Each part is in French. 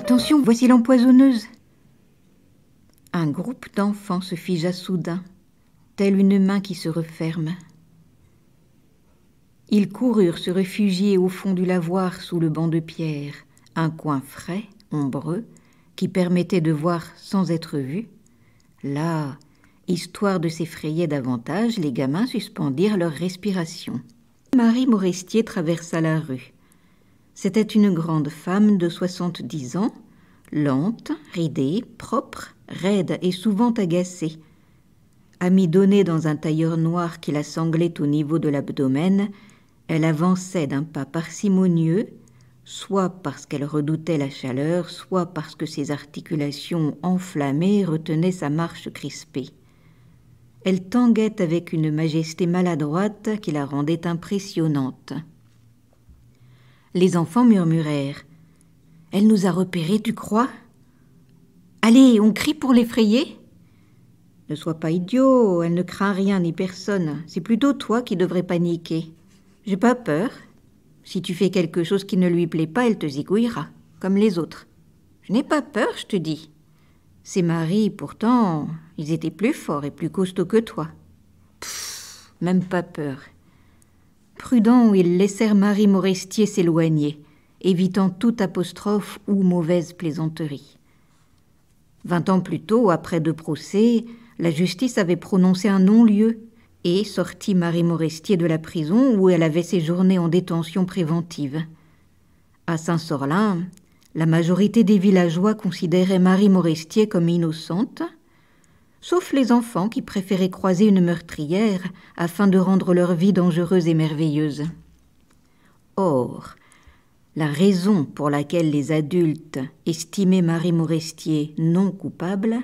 Attention, voici l'empoisonneuse. Un groupe d'enfants se figea soudain, telle une main qui se referme. Ils coururent se réfugier au fond du lavoir sous le banc de pierre, un coin frais, ombreux, qui permettait de voir sans être vu. Là, histoire de s'effrayer davantage, les gamins suspendirent leur respiration. Marie Morestier traversa la rue. C'était une grande femme de soixante-dix ans, lente, ridée, propre, raide et souvent agacée. Amidonnée dans un tailleur noir qui la sanglait au niveau de l'abdomen, elle avançait d'un pas parcimonieux, soit parce qu'elle redoutait la chaleur, soit parce que ses articulations enflammées retenaient sa marche crispée. Elle tanguait avec une majesté maladroite qui la rendait impressionnante. Les enfants murmurèrent. Elle nous a repérés, tu crois Allez, on crie pour l'effrayer Ne sois pas idiot, elle ne craint rien ni personne. C'est plutôt toi qui devrais paniquer. J'ai pas peur. Si tu fais quelque chose qui ne lui plaît pas, elle te zigouillera, comme les autres. Je n'ai pas peur, je te dis. Ses maris, pourtant, ils étaient plus forts et plus costauds que toi. Pfff, même pas peur. Prudents, ils laissèrent Marie Morestier s'éloigner, évitant toute apostrophe ou mauvaise plaisanterie. Vingt ans plus tôt, après deux procès, la justice avait prononcé un non-lieu et sortit Marie Morestier de la prison où elle avait séjourné en détention préventive. À Saint-Sorlin, la majorité des villageois considéraient Marie Morestier comme innocente, sauf les enfants qui préféraient croiser une meurtrière afin de rendre leur vie dangereuse et merveilleuse. Or, la raison pour laquelle les adultes estimaient Marie Morestier non coupable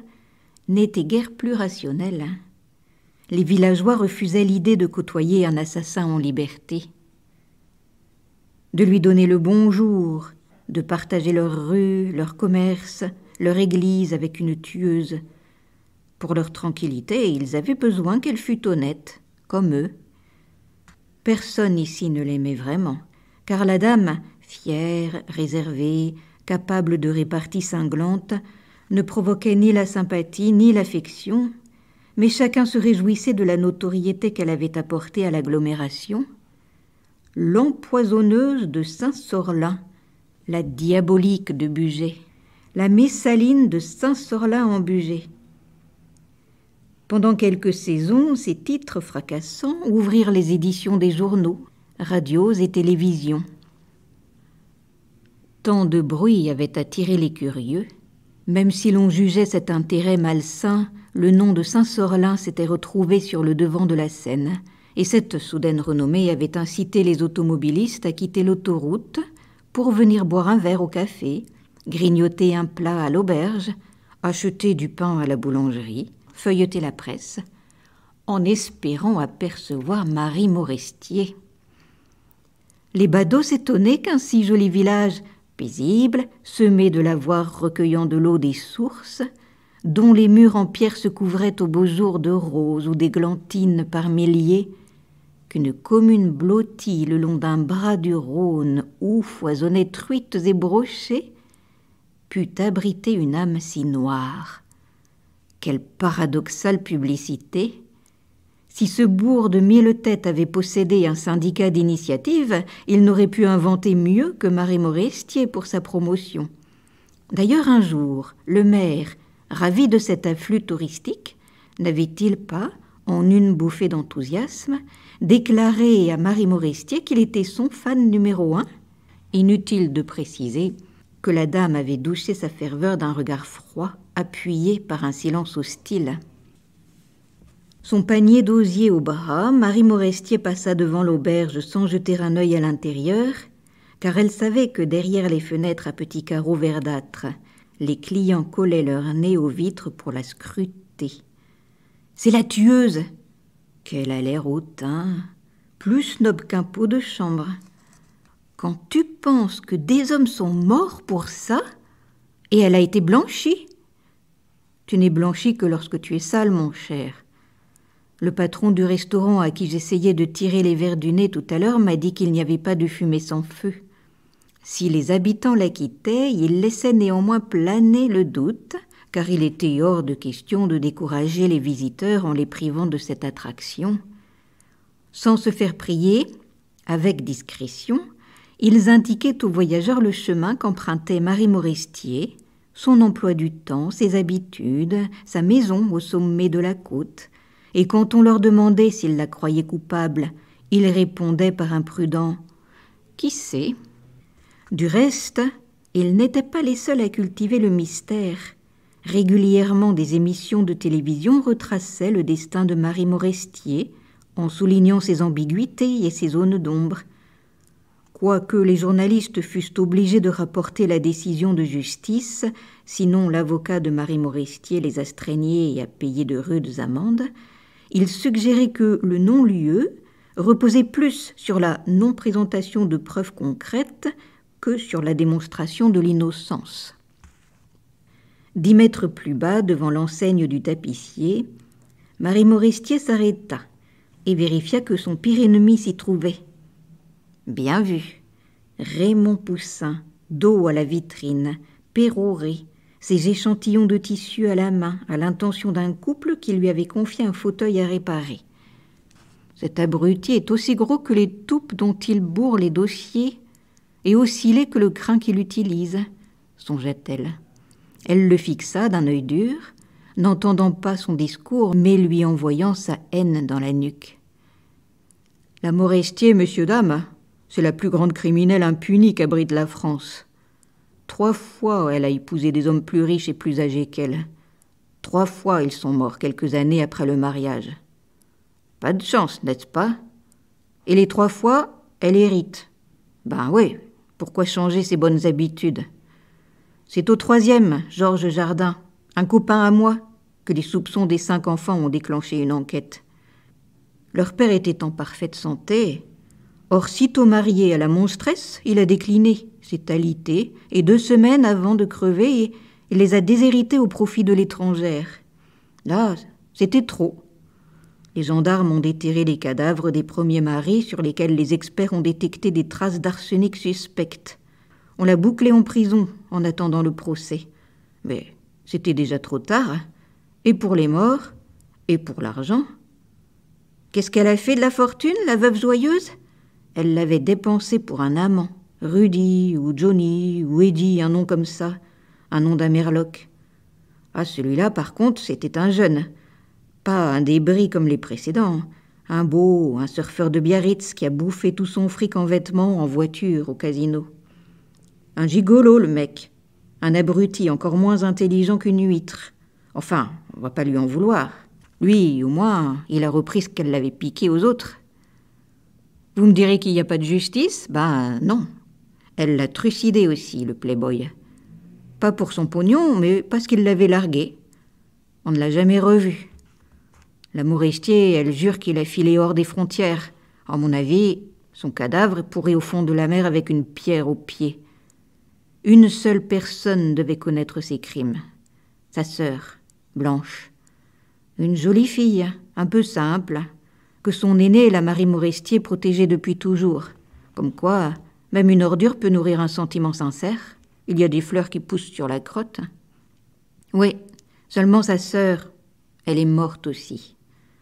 n'était guère plus rationnelle. Les villageois refusaient l'idée de côtoyer un assassin en liberté. De lui donner le bonjour, de partager leur rue, leur commerce, leur église avec une tueuse, pour leur tranquillité, ils avaient besoin qu'elle fût honnête, comme eux. Personne ici ne l'aimait vraiment, car la dame, fière, réservée, capable de réparties cinglantes, ne provoquait ni la sympathie ni l'affection, mais chacun se réjouissait de la notoriété qu'elle avait apportée à l'agglomération. L'empoisonneuse de Saint-Sorlin, la diabolique de Bugey, la messaline de Saint-Sorlin en Buget, pendant quelques saisons, ces titres fracassants ouvrirent les éditions des journaux, radios et télévisions. Tant de bruit avait attiré les curieux, même si l'on jugeait cet intérêt malsain, le nom de Saint-Sorlin s'était retrouvé sur le devant de la scène, et cette soudaine renommée avait incité les automobilistes à quitter l'autoroute pour venir boire un verre au café, grignoter un plat à l'auberge, acheter du pain à la boulangerie, feuilleter la presse, en espérant apercevoir Marie Morestier. Les badauds s'étonnaient qu'un si joli village, paisible, semé de lavoirs recueillant de l'eau des sources, dont les murs en pierre se couvraient aux beaux jours de roses ou d'églantines par milliers, qu'une commune blottie le long d'un bras du Rhône où foisonnaient truites et brochets, pût abriter une âme si noire, quelle paradoxale publicité Si ce bourg de mille têtes avait possédé un syndicat d'initiative, il n'aurait pu inventer mieux que Marie Morestier pour sa promotion. D'ailleurs, un jour, le maire, ravi de cet afflux touristique, n'avait-il pas, en une bouffée d'enthousiasme, déclaré à Marie Morestier qu'il était son fan numéro un Inutile de préciser que la dame avait douché sa ferveur d'un regard froid appuyée par un silence hostile. Son panier d'osier au bras, Marie Morestier passa devant l'auberge sans jeter un œil à l'intérieur, car elle savait que derrière les fenêtres à petits carreaux verdâtres, les clients collaient leur nez aux vitres pour la scruter. C'est la tueuse Qu'elle a l'air hautain, plus snob qu'un pot de chambre. Quand tu penses que des hommes sont morts pour ça, et elle a été blanchie tu n'es blanchi que lorsque tu es sale, mon cher. Le patron du restaurant à qui j'essayais de tirer les verres du nez tout à l'heure m'a dit qu'il n'y avait pas de fumée sans feu. Si les habitants la quittaient, ils laissaient néanmoins planer le doute, car il était hors de question de décourager les visiteurs en les privant de cette attraction. Sans se faire prier, avec discrétion, ils indiquaient aux voyageurs le chemin qu'empruntait Marie Moristier, son emploi du temps, ses habitudes, sa maison au sommet de la côte, et quand on leur demandait s'ils la croyaient coupable, ils répondaient par un prudent Qui sait Du reste, ils n'étaient pas les seuls à cultiver le mystère. Régulièrement, des émissions de télévision retraçaient le destin de Marie Morestier en soulignant ses ambiguïtés et ses zones d'ombre quoique les journalistes fussent obligés de rapporter la décision de justice, sinon l'avocat de Marie Morestier les a et a payé de rudes amendes, il suggérait que le non-lieu reposait plus sur la non-présentation de preuves concrètes que sur la démonstration de l'innocence. Dix mètres plus bas, devant l'enseigne du tapissier, Marie Morestier s'arrêta et vérifia que son pire ennemi s'y trouvait Bien vu. Raymond Poussin, dos à la vitrine, péroré, ses échantillons de tissu à la main, à l'intention d'un couple qui lui avait confié un fauteuil à réparer. Cet abruti est aussi gros que les toupes dont il bourre les dossiers et aussi laid que le crin qu'il utilise, songea-t-elle. Elle le fixa d'un œil dur, n'entendant pas son discours, mais lui envoyant sa haine dans la nuque. La Morestier, monsieur dame, c'est la plus grande criminelle impunie qu'abrite la France. Trois fois, elle a épousé des hommes plus riches et plus âgés qu'elle. Trois fois, ils sont morts quelques années après le mariage. Pas de chance, n'est-ce pas Et les trois fois, elle hérite. Ben oui, pourquoi changer ses bonnes habitudes C'est au troisième, Georges Jardin, un copain à moi, que les soupçons des cinq enfants ont déclenché une enquête. Leur père était en parfaite santé, Or, sitôt marié à la monstresse, il a décliné ses talités, et deux semaines avant de crever, il les a déshérités au profit de l'étrangère. Là, c'était trop. Les gendarmes ont déterré les cadavres des premiers maris sur lesquels les experts ont détecté des traces d'arsenic suspectes. On l'a bouclé en prison en attendant le procès. Mais c'était déjà trop tard. Hein. Et pour les morts, et pour l'argent. Qu'est-ce qu'elle a fait de la fortune, la veuve joyeuse elle l'avait dépensé pour un amant, Rudy ou Johnny ou Eddie, un nom comme ça, un nom d'un Ah, celui-là, par contre, c'était un jeune. Pas un débris comme les précédents. Hein. Un beau, un surfeur de Biarritz qui a bouffé tout son fric en vêtements, en voiture, au casino. Un gigolo, le mec. Un abruti encore moins intelligent qu'une huître. Enfin, on va pas lui en vouloir. Lui, au moins, il a repris ce qu'elle l'avait piqué aux autres. Vous me direz qu'il n'y a pas de justice Ben non. Elle l'a trucidé aussi, le playboy. Pas pour son pognon, mais parce qu'il l'avait largué. On ne l'a jamais revu. La elle jure qu'il a filé hors des frontières. À mon avis, son cadavre pourri au fond de la mer avec une pierre au pied. Une seule personne devait connaître ses crimes. Sa sœur, Blanche. Une jolie fille, un peu simple, que son aînée, la Marie Morestier, protégeait depuis toujours. Comme quoi, même une ordure peut nourrir un sentiment sincère. Il y a des fleurs qui poussent sur la crotte. Oui, seulement sa sœur, elle est morte aussi,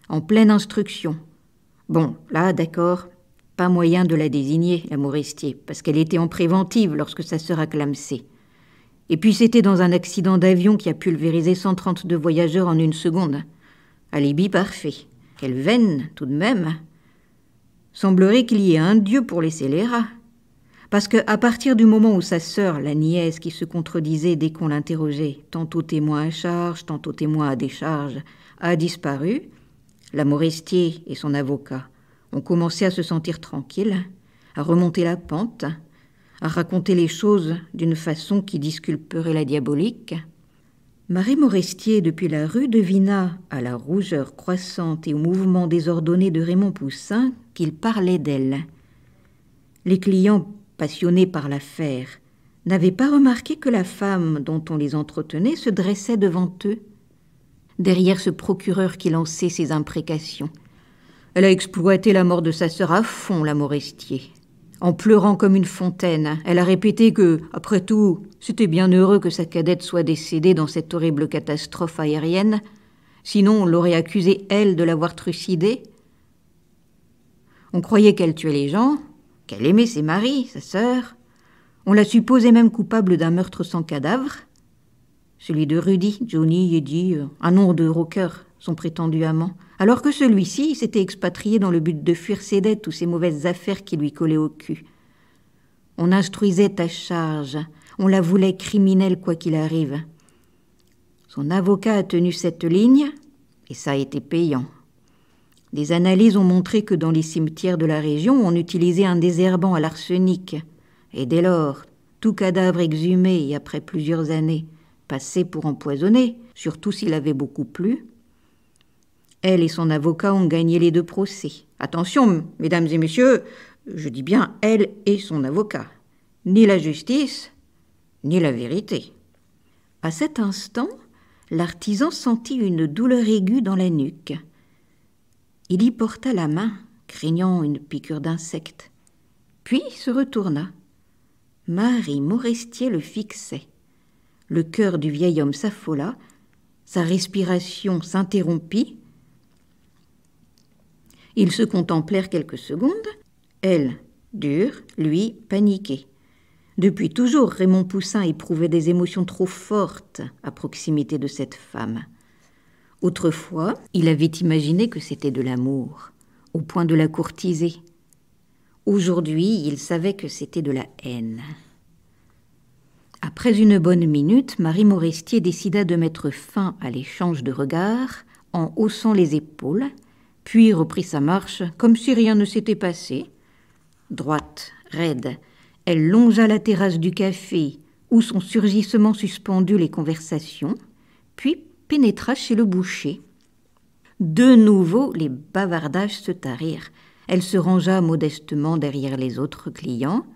en pleine instruction. Bon, là, d'accord, pas moyen de la désigner, la Morestier, parce qu'elle était en préventive lorsque sa sœur a clamsé. Et puis c'était dans un accident d'avion qui a pulvérisé 132 voyageurs en une seconde. Alibi parfait. Quelle veine, tout de même. Semblerait qu'il y ait un dieu pour les scélérats. Parce que, à partir du moment où sa sœur, la nièce, qui se contredisait dès qu'on l'interrogeait, tantôt témoin à charge, tantôt témoin à décharge, a disparu, la Morestier et son avocat ont commencé à se sentir tranquilles, à remonter la pente, à raconter les choses d'une façon qui disculperait la diabolique. Marie Morestier, depuis la rue, devina, à la rougeur croissante et au mouvement désordonné de Raymond Poussin, qu'il parlait d'elle. Les clients, passionnés par l'affaire, n'avaient pas remarqué que la femme dont on les entretenait se dressait devant eux, derrière ce procureur qui lançait ses imprécations. Elle a exploité la mort de sa sœur à fond, la Morestier. En pleurant comme une fontaine, elle a répété que, après tout, c'était bien heureux que sa cadette soit décédée dans cette horrible catastrophe aérienne, sinon on l'aurait accusée, elle, de l'avoir trucidée. On croyait qu'elle tuait les gens, qu'elle aimait ses maris, sa sœur. On la supposait même coupable d'un meurtre sans cadavre. Celui de Rudy, Johnny Eddie, euh, un nom de rocker, son prétendu amant, alors que celui-ci s'était expatrié dans le but de fuir ses dettes ou ses mauvaises affaires qui lui collaient au cul. On instruisait à charge, on la voulait criminelle quoi qu'il arrive. Son avocat a tenu cette ligne, et ça a été payant. Des analyses ont montré que dans les cimetières de la région, on utilisait un désherbant à l'arsenic, et dès lors, tout cadavre exhumé après plusieurs années, passé pour empoisonné, surtout s'il avait beaucoup plu, elle et son avocat ont gagné les deux procès. Attention, mesdames et messieurs, je dis bien elle et son avocat. Ni la justice, ni la vérité. À cet instant, l'artisan sentit une douleur aiguë dans la nuque. Il y porta la main, craignant une piqûre d'insecte, puis se retourna. Marie Morestier le fixait. Le cœur du vieil homme s'affola, sa respiration s'interrompit, ils se contemplèrent quelques secondes. Elle, dure, lui, paniqué. Depuis toujours, Raymond Poussin éprouvait des émotions trop fortes à proximité de cette femme. Autrefois, il avait imaginé que c'était de l'amour, au point de la courtiser. Aujourd'hui, il savait que c'était de la haine. Après une bonne minute, Marie Morestier décida de mettre fin à l'échange de regards en haussant les épaules puis reprit sa marche comme si rien ne s'était passé. Droite, raide, elle longea la terrasse du café où son surgissement suspendu les conversations, puis pénétra chez le boucher. De nouveau, les bavardages se tarirent. Elle se rangea modestement derrière les autres clients,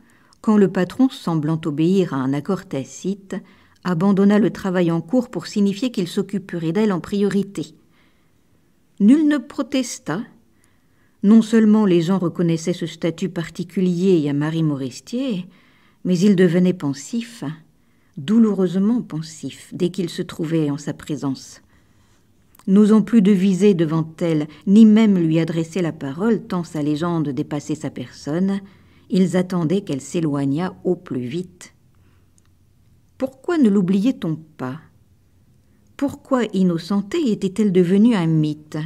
quand le patron, semblant obéir à un accord tacite, abandonna le travail en cours pour signifier qu'il s'occuperait d'elle en priorité. Nul ne protesta. Non seulement les gens reconnaissaient ce statut particulier à Marie Morestier, mais ils devenaient pensifs, douloureusement pensifs, dès qu'ils se trouvaient en sa présence. N'osant plus deviser devant elle, ni même lui adresser la parole, tant sa légende dépassait sa personne, ils attendaient qu'elle s'éloignât au plus vite. Pourquoi ne l'oubliait-on pas pourquoi Innocenté était-elle devenue un mythe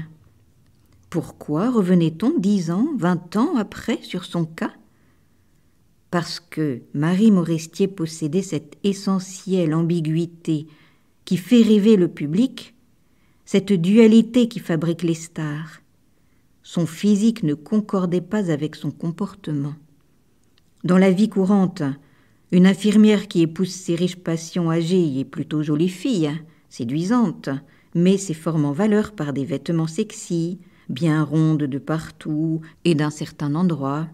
Pourquoi revenait-on dix ans, vingt ans après sur son cas Parce que Marie Morestier possédait cette essentielle ambiguïté qui fait rêver le public, cette dualité qui fabrique les stars. Son physique ne concordait pas avec son comportement. Dans la vie courante, une infirmière qui épouse ses riches passions âgées et plutôt jolie fille. Séduisante, mais ses formes en valeur par des vêtements sexy, bien rondes de partout et d'un certain endroit.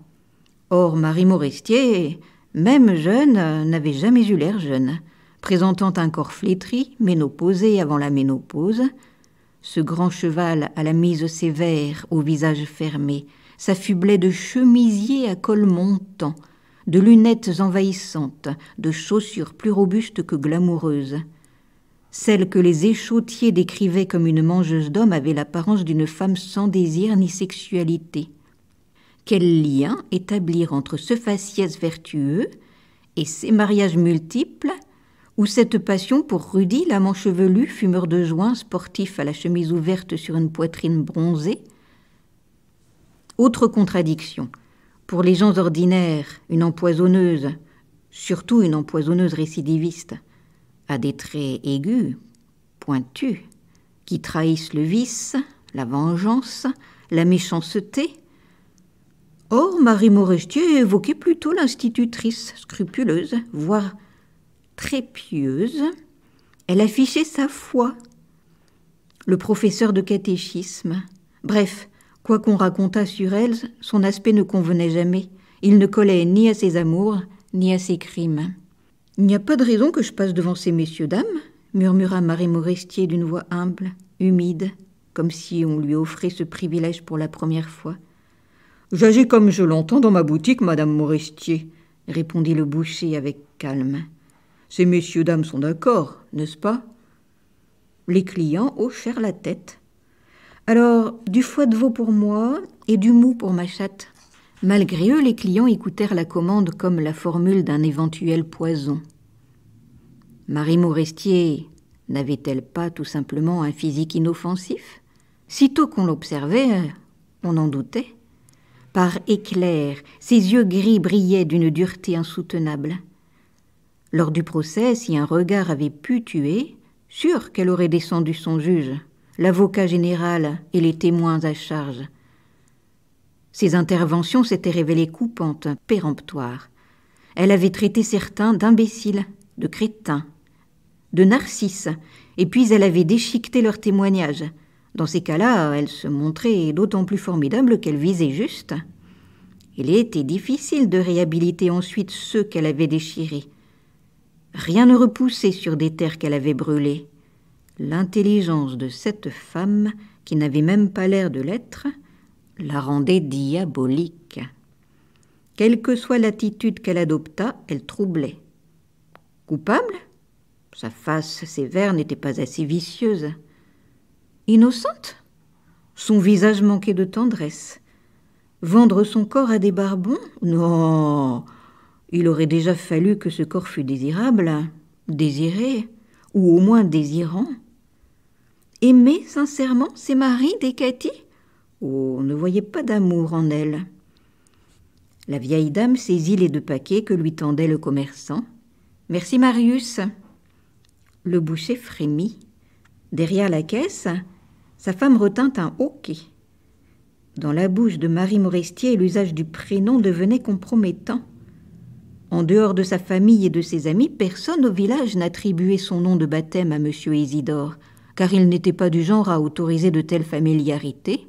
Or, Marie Morestier, même jeune, n'avait jamais eu l'air jeune. Présentant un corps flétri, ménopausé avant la ménopause, ce grand cheval à la mise sévère, au visage fermé, s'affublait de chemisiers à col montant, de lunettes envahissantes, de chaussures plus robustes que glamoureuses. Celle que les échautiers décrivaient comme une mangeuse d'hommes avait l'apparence d'une femme sans désir ni sexualité. Quel lien établir entre ce faciès vertueux et ces mariages multiples ou cette passion pour Rudy, l'amant chevelu, fumeur de joints, sportif à la chemise ouverte sur une poitrine bronzée Autre contradiction. Pour les gens ordinaires, une empoisonneuse, surtout une empoisonneuse récidiviste à des traits aigus, pointus, qui trahissent le vice, la vengeance, la méchanceté. Or, Marie Morestier évoquait plutôt l'institutrice scrupuleuse, voire très pieuse. Elle affichait sa foi, le professeur de catéchisme. Bref, quoi qu'on racontât sur elle, son aspect ne convenait jamais. Il ne collait ni à ses amours, ni à ses crimes. Il n'y a pas de raison que je passe devant ces messieurs dames, murmura Marie Morestier d'une voix humble, humide, comme si on lui offrait ce privilège pour la première fois. J'agis comme je l'entends dans ma boutique, madame Morestier, répondit le boucher avec calme. Ces messieurs dames sont d'accord, n'est-ce pas Les clients hochèrent la tête. Alors, du foie de veau pour moi et du mou pour ma chatte, Malgré eux, les clients écoutèrent la commande comme la formule d'un éventuel poison. Marie Morestier n'avait-elle pas tout simplement un physique inoffensif Sitôt qu'on l'observait, on en doutait. Par éclair, ses yeux gris brillaient d'une dureté insoutenable. Lors du procès, si un regard avait pu tuer, sûr qu'elle aurait descendu son juge, l'avocat général et les témoins à charge. Ses interventions s'étaient révélées coupantes, péremptoires. Elle avait traité certains d'imbéciles, de crétins, de narcisses, et puis elle avait déchiqueté leurs témoignages. Dans ces cas-là, elle se montrait d'autant plus formidable qu'elle visait juste. Il était difficile de réhabiliter ensuite ceux qu'elle avait déchirés. Rien ne repoussait sur des terres qu'elle avait brûlées. L'intelligence de cette femme, qui n'avait même pas l'air de l'être, la rendait diabolique. Quelle que soit l'attitude qu'elle adopta, elle troublait. Coupable Sa face sévère n'était pas assez vicieuse. Innocente Son visage manquait de tendresse. Vendre son corps à des barbons Non Il aurait déjà fallu que ce corps fût désirable, désiré, ou au moins désirant. Aimer sincèrement ses maris des Cathy Oh, ne voyait pas d'amour en elle. La vieille dame saisit les deux paquets que lui tendait le commerçant. Merci Marius. Le boucher frémit. Derrière la caisse, sa femme retint un hoquet. Dans la bouche de Marie Morestier, l'usage du prénom devenait compromettant. En dehors de sa famille et de ses amis, personne au village n'attribuait son nom de baptême à M. Isidore, car il n'était pas du genre à autoriser de telles familiarités.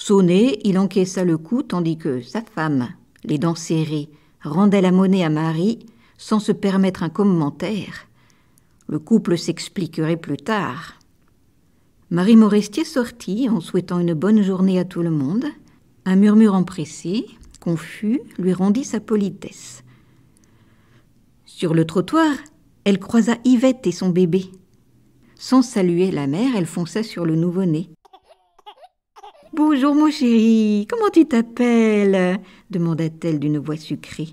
Sonné, il encaissa le coup tandis que sa femme, les dents serrées, rendait la monnaie à Marie sans se permettre un commentaire. Le couple s'expliquerait plus tard. Marie Morestier sortit en souhaitant une bonne journée à tout le monde. Un murmure empressé, confus, lui rendit sa politesse. Sur le trottoir, elle croisa Yvette et son bébé. Sans saluer la mère, elle fonça sur le nouveau-né. Bonjour mon chéri, comment tu t'appelles demanda-t-elle d'une voix sucrée.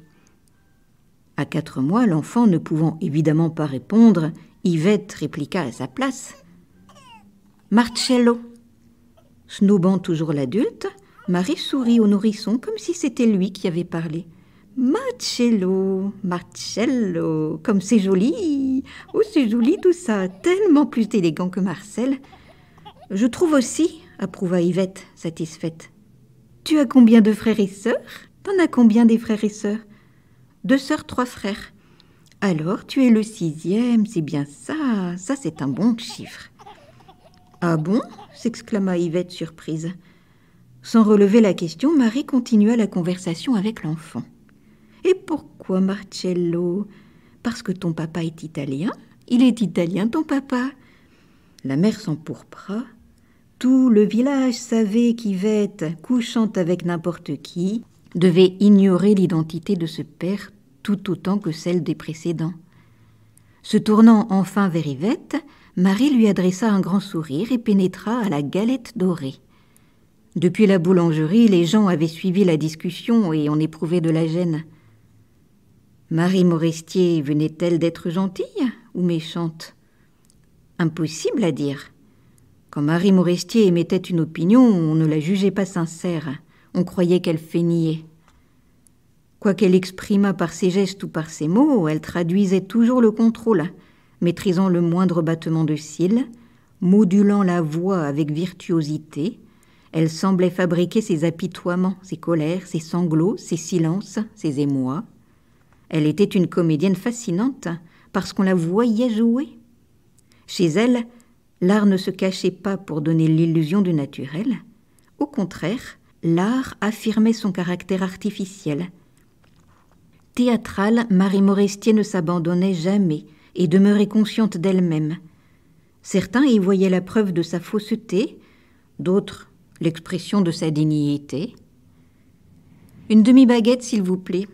À quatre mois, l'enfant ne pouvant évidemment pas répondre, Yvette répliqua à sa place. Marcello. Snobant toujours l'adulte, Marie sourit au nourrisson comme si c'était lui qui avait parlé. Marcello, Marcello, comme c'est joli. Oh, c'est joli tout ça, tellement plus élégant que Marcel. Je trouve aussi, approuva Yvette, satisfaite. Tu as combien de frères et sœurs T'en as combien des frères et sœurs Deux sœurs, trois frères. Alors tu es le sixième, c'est bien ça, ça c'est un bon chiffre. Ah bon s'exclama Yvette surprise. Sans relever la question, Marie continua la conversation avec l'enfant. Et pourquoi Marcello Parce que ton papa est italien Il est italien ton papa La mère s'empourpra tout le village savait qu'Yvette, couchant avec n'importe qui, devait ignorer l'identité de ce père tout autant que celle des précédents. Se tournant enfin vers Yvette, Marie lui adressa un grand sourire et pénétra à la galette dorée. Depuis la boulangerie, les gens avaient suivi la discussion et en éprouvaient de la gêne. Marie Morestier venait-elle d'être gentille ou méchante Impossible à dire. Quand Marie Morestier émettait une opinion, on ne la jugeait pas sincère, on croyait qu'elle feignait. qu'elle exprimât par ses gestes ou par ses mots, elle traduisait toujours le contrôle, maîtrisant le moindre battement de cils, modulant la voix avec virtuosité, elle semblait fabriquer ses apitoiements, ses colères, ses sanglots, ses silences, ses émois. Elle était une comédienne fascinante parce qu'on la voyait jouer. Chez elle, L'art ne se cachait pas pour donner l'illusion du naturel. Au contraire, l'art affirmait son caractère artificiel. Théâtrale, Marie Morestier ne s'abandonnait jamais et demeurait consciente d'elle-même. Certains y voyaient la preuve de sa fausseté, d'autres l'expression de sa dignité. Une demi-baguette, s'il vous plaît.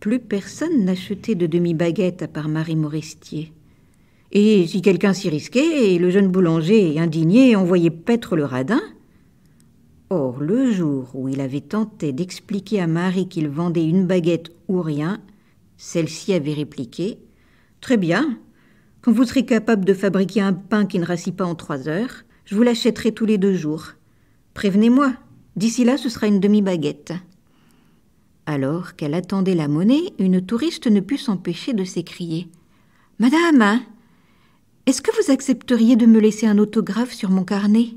Plus personne n'achetait de demi-baguette à part Marie Morestier. Et si quelqu'un s'y risquait, et le jeune boulanger, indigné, envoyait paître le radin. Or, le jour où il avait tenté d'expliquer à Marie qu'il vendait une baguette ou rien, celle-ci avait répliqué Très bien, quand vous serez capable de fabriquer un pain qui ne rassit pas en trois heures, je vous l'achèterai tous les deux jours. Prévenez-moi, d'ici là, ce sera une demi-baguette. Alors qu'elle attendait la monnaie, une touriste ne put s'empêcher de s'écrier Madame, hein, est-ce que vous accepteriez de me laisser un autographe sur mon carnet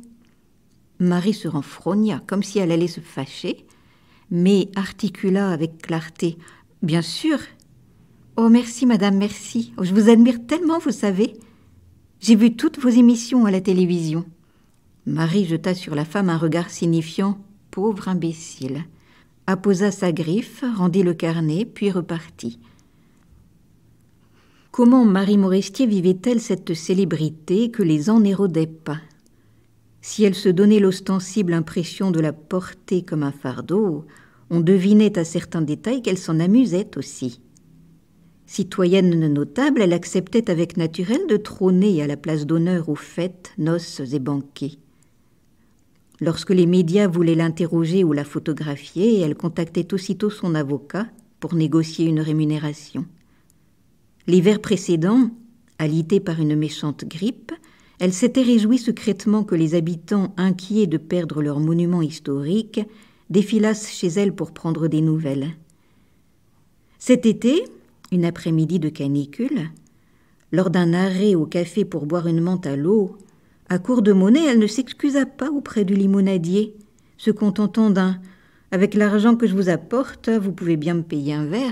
Marie se renfrogna comme si elle allait se fâcher, mais articula avec clarté Bien sûr. Oh merci, madame, merci. Oh, je vous admire tellement, vous savez. J'ai vu toutes vos émissions à la télévision. Marie jeta sur la femme un regard signifiant Pauvre imbécile apposa sa griffe, rendit le carnet, puis repartit. Comment Marie Morestier vivait-elle cette célébrité que les n'érodaient pas Si elle se donnait l'ostensible impression de la porter comme un fardeau, on devinait à certains détails qu'elle s'en amusait aussi. Citoyenne notable, elle acceptait avec naturel de trôner à la place d'honneur aux fêtes, noces et banquets. Lorsque les médias voulaient l'interroger ou la photographier, elle contactait aussitôt son avocat pour négocier une rémunération. L'hiver précédent, alitée par une méchante grippe, elle s'était réjouie secrètement que les habitants, inquiets de perdre leur monument historique, défilassent chez elle pour prendre des nouvelles. Cet été, une après-midi de canicule, lors d'un arrêt au café pour boire une menthe à l'eau, à court de monnaie, elle ne s'excusa pas auprès du limonadier, se contentant d'un Avec l'argent que je vous apporte, vous pouvez bien me payer un verre.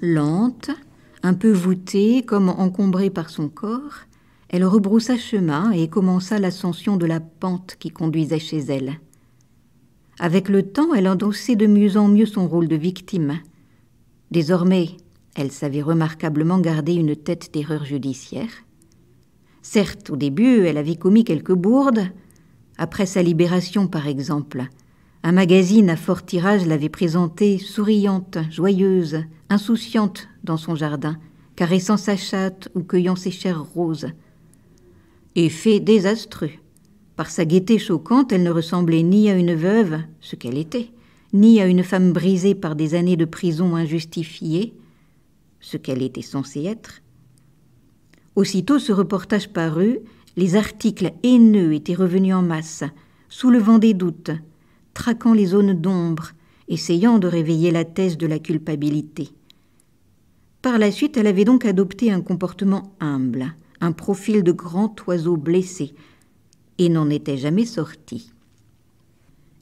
Lente, un peu voûtée, comme encombrée par son corps, elle rebroussa chemin et commença l'ascension de la pente qui conduisait chez elle. Avec le temps, elle endossait de mieux en mieux son rôle de victime. Désormais, elle savait remarquablement garder une tête d'erreur judiciaire. Certes, au début, elle avait commis quelques bourdes, après sa libération par exemple, un magazine à fort tirage l'avait présentée souriante, joyeuse, insouciante dans son jardin, caressant sa chatte ou cueillant ses chairs roses. Effet désastreux. Par sa gaieté choquante, elle ne ressemblait ni à une veuve, ce qu'elle était, ni à une femme brisée par des années de prison injustifiées, ce qu'elle était censée être. Aussitôt ce reportage parut, les articles haineux étaient revenus en masse, soulevant des doutes, traquant les zones d'ombre, essayant de réveiller la thèse de la culpabilité. Par la suite, elle avait donc adopté un comportement humble, un profil de grand oiseau blessé, et n'en était jamais sortie.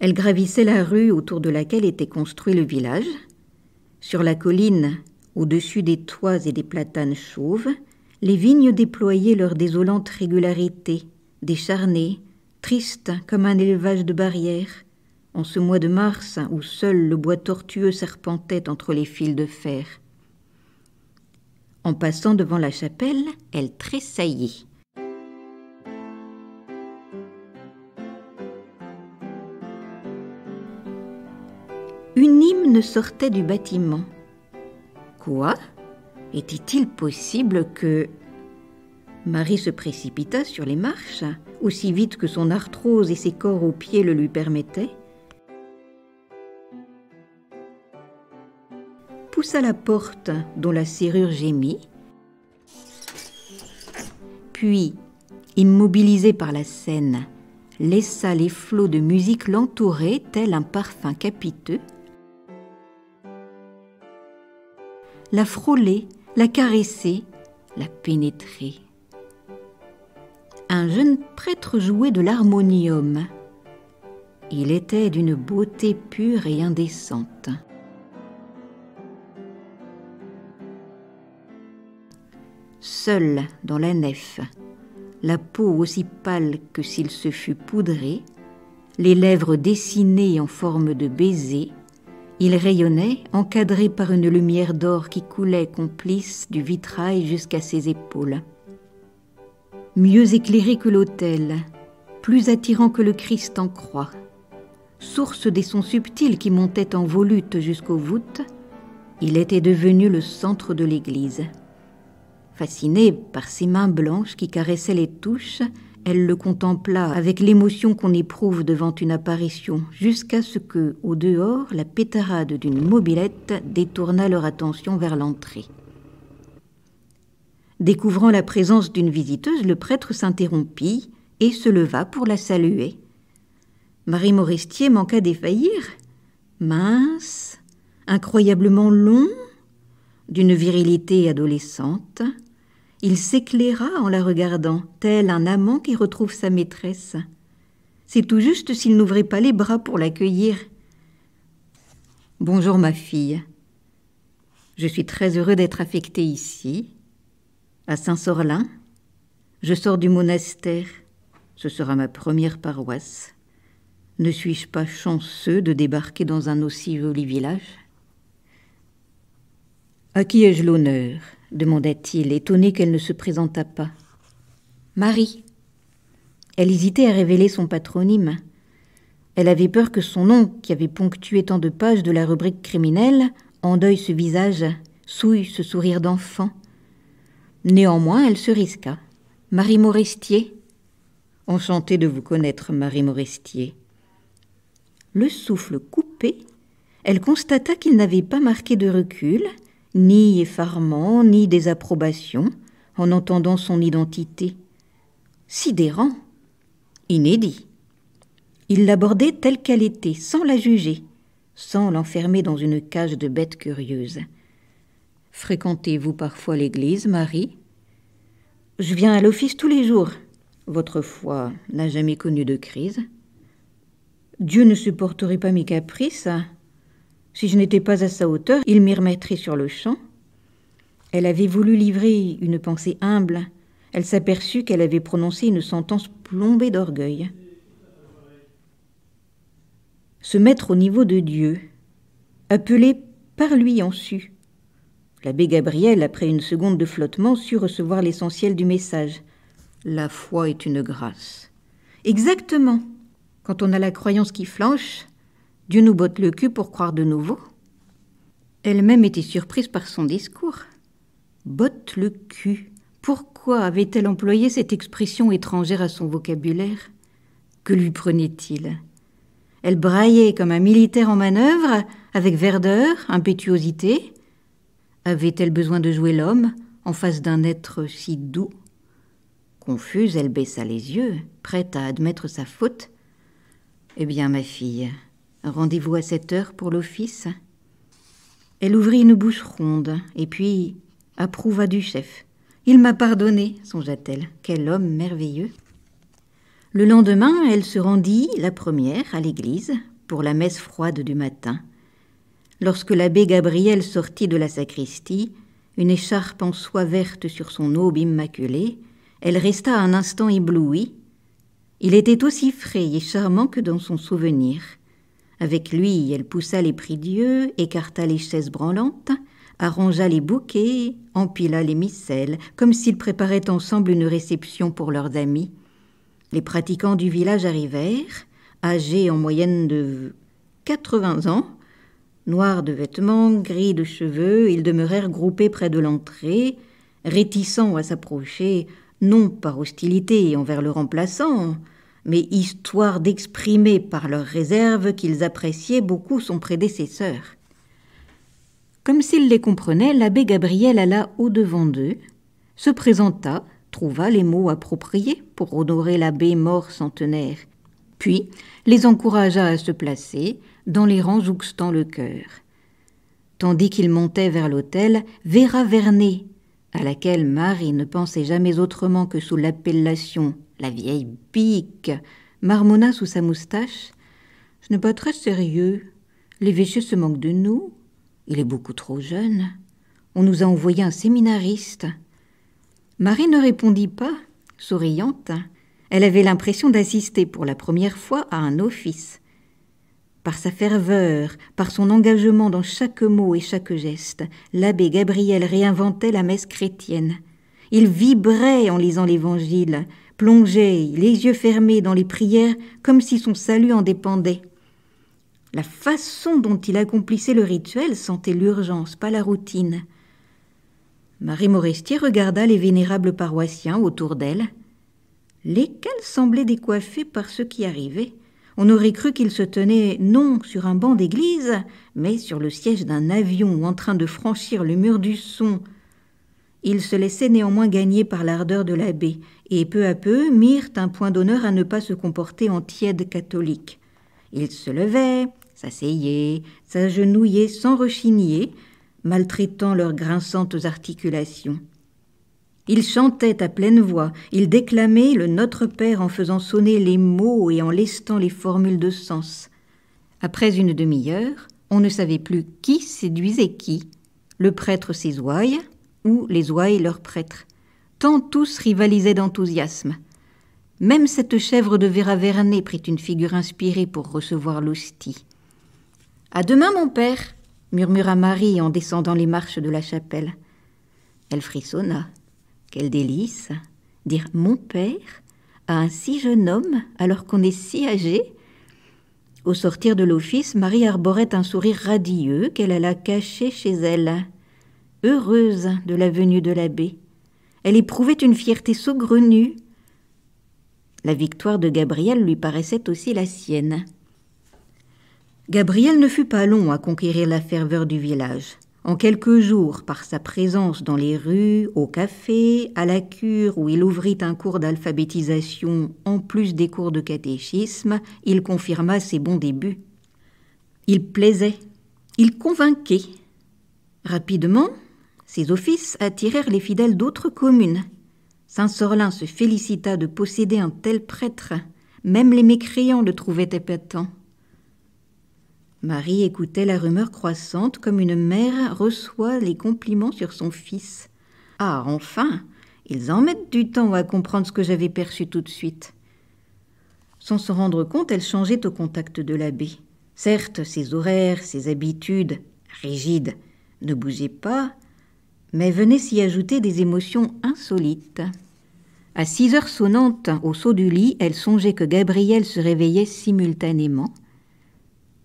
Elle gravissait la rue autour de laquelle était construit le village. Sur la colline, au-dessus des toits et des platanes chauves, les vignes déployaient leur désolante régularité, décharnées, tristes comme un élevage de barrières, en ce mois de mars hein, où seul le bois tortueux serpentait entre les fils de fer. En passant devant la chapelle, elle tressaillit. Une hymne sortait du bâtiment. Quoi Était-il possible que... Marie se précipita sur les marches, aussi vite que son arthrose et ses corps aux pieds le lui permettaient. poussa la porte dont la serrure gémit, puis, immobilisé par la scène, laissa les flots de musique l'entourer tel un parfum capiteux, la frôler, la caresser, la pénétrer. Un jeune prêtre jouait de l'harmonium. Il était d'une beauté pure et indécente. seul dans la nef, la peau aussi pâle que s'il se fût poudré, les lèvres dessinées en forme de baiser, il rayonnait, encadré par une lumière d'or qui coulait complice du vitrail jusqu'à ses épaules. Mieux éclairé que l'autel, plus attirant que le Christ en croix, source des sons subtils qui montaient en volute jusqu'aux voûtes, il était devenu le centre de l'Église. Fascinée par ses mains blanches qui caressaient les touches, elle le contempla avec l'émotion qu'on éprouve devant une apparition, jusqu'à ce que, au dehors, la pétarade d'une mobilette détourna leur attention vers l'entrée. Découvrant la présence d'une visiteuse, le prêtre s'interrompit et se leva pour la saluer. Marie Morestier manqua défaillir, Mince, incroyablement long, d'une virilité adolescente, il s'éclaira en la regardant, tel un amant qui retrouve sa maîtresse. C'est tout juste s'il n'ouvrait pas les bras pour l'accueillir. Bonjour ma fille. Je suis très heureux d'être affecté ici, à Saint-Sorlin. Je sors du monastère. Ce sera ma première paroisse. Ne suis-je pas chanceux de débarquer dans un aussi joli village À qui ai-je l'honneur demanda-t-il, étonné qu'elle ne se présentât pas. Marie. Elle hésitait à révéler son patronyme. Elle avait peur que son nom, qui avait ponctué tant de pages de la rubrique criminelle, endeuille ce visage, souille ce sourire d'enfant. Néanmoins, elle se risqua. Marie Morestier. Enchantée de vous connaître, Marie Morestier. Le souffle coupé, elle constata qu'il n'avait pas marqué de recul, ni effarement, ni désapprobation, en entendant son identité. Sidérant, inédit. Il l'abordait telle qu'elle était, sans la juger, sans l'enfermer dans une cage de bête curieuse. Fréquentez-vous parfois l'église, Marie Je viens à l'office tous les jours. Votre foi n'a jamais connu de crise. Dieu ne supporterait pas mes caprices. Hein. Si je n'étais pas à sa hauteur, il m'y remettrait sur le champ. Elle avait voulu livrer une pensée humble. Elle s'aperçut qu'elle avait prononcé une sentence plombée d'orgueil. Se mettre au niveau de Dieu, appelé par lui en su. L'abbé Gabriel, après une seconde de flottement, sut recevoir l'essentiel du message. La foi est une grâce. Exactement. Quand on a la croyance qui flanche, Dieu nous botte le cul pour croire de nouveau. Elle-même était surprise par son discours. Botte le cul. Pourquoi avait-elle employé cette expression étrangère à son vocabulaire Que lui prenait-il Elle braillait comme un militaire en manœuvre, avec verdeur, impétuosité. Avait-elle besoin de jouer l'homme en face d'un être si doux Confuse, elle baissa les yeux, prête à admettre sa faute. Eh bien, ma fille, Rendez-vous à cette heure pour l'office. Elle ouvrit une bouche ronde, et puis approuva du chef. Il m'a pardonné, songea-t-elle. Quel homme merveilleux. Le lendemain, elle se rendit, la première, à l'église, pour la messe froide du matin. Lorsque l'abbé Gabriel sortit de la sacristie, une écharpe en soie verte sur son aube immaculée, elle resta un instant éblouie. Il était aussi frais et charmant que dans son souvenir. Avec lui, elle poussa les prie-dieu, écarta les chaises branlantes, arrangea les bouquets, empila les micelles, comme s'ils préparaient ensemble une réception pour leurs amis. Les pratiquants du village arrivèrent, âgés en moyenne de quatre-vingts ans. Noirs de vêtements, gris de cheveux, ils demeurèrent groupés près de l'entrée, réticents à s'approcher, non par hostilité envers le remplaçant, mais histoire d'exprimer par leur réserves qu'ils appréciaient beaucoup son prédécesseur. Comme s'il les comprenait, l'abbé Gabriel alla au-devant d'eux, se présenta, trouva les mots appropriés pour honorer l'abbé mort centenaire, puis les encouragea à se placer dans les rangs jouxtant le cœur. Tandis qu'il montait vers l'autel, Vera Vernet, à laquelle Marie ne pensait jamais autrement que sous l'appellation la vieille pique marmonna sous sa moustache. Ce n'est pas très sérieux. L'évêché se manque de nous. Il est beaucoup trop jeune. On nous a envoyé un séminariste. Marie ne répondit pas, souriante. Elle avait l'impression d'assister pour la première fois à un office. Par sa ferveur, par son engagement dans chaque mot et chaque geste, l'abbé Gabriel réinventait la messe chrétienne. Il vibrait en lisant l'Évangile, Plongé, les yeux fermés dans les prières comme si son salut en dépendait. La façon dont il accomplissait le rituel sentait l'urgence, pas la routine. Marie Morestier regarda les vénérables paroissiens autour d'elle, lesquels semblaient décoiffés par ce qui arrivait. On aurait cru qu'ils se tenaient non sur un banc d'église, mais sur le siège d'un avion en train de franchir le mur du son ils se laissaient néanmoins gagner par l'ardeur de l'abbé, et peu à peu mirent un point d'honneur à ne pas se comporter en tiède catholique. Ils se levaient, s'asseyaient, s'agenouillaient sans rechigner, maltraitant leurs grinçantes articulations. Ils chantaient à pleine voix, ils déclamaient le Notre Père en faisant sonner les mots et en lestant les formules de sens. Après une demi-heure, on ne savait plus qui séduisait qui. Le prêtre où les oies et leurs prêtres. Tant tous rivalisaient d'enthousiasme. Même cette chèvre de Vera Vernet prit une figure inspirée pour recevoir l'hostie. À demain, mon père, murmura Marie en descendant les marches de la chapelle. Elle frissonna. Quel délice Dire mon père à un si jeune homme alors qu'on est si âgé Au sortir de l'office, Marie arborait un sourire radieux qu'elle alla cacher chez elle heureuse de la venue de l'abbé. Elle éprouvait une fierté saugrenue. La victoire de Gabriel lui paraissait aussi la sienne. Gabriel ne fut pas long à conquérir la ferveur du village. En quelques jours, par sa présence dans les rues, au café, à la cure où il ouvrit un cours d'alphabétisation en plus des cours de catéchisme, il confirma ses bons débuts. Il plaisait, il convainquait. Rapidement, ses offices attirèrent les fidèles d'autres communes. Saint-Sorlin se félicita de posséder un tel prêtre. Même les mécréants le trouvaient épatant. Marie écoutait la rumeur croissante comme une mère reçoit les compliments sur son fils. Ah, enfin Ils en mettent du temps à comprendre ce que j'avais perçu tout de suite. Sans se rendre compte, elle changeait au contact de l'abbé. Certes, ses horaires, ses habitudes, rigides, ne bougeaient pas, mais venaient s'y ajouter des émotions insolites. À six heures sonnantes, au saut du lit, elle songeait que Gabriel se réveillait simultanément.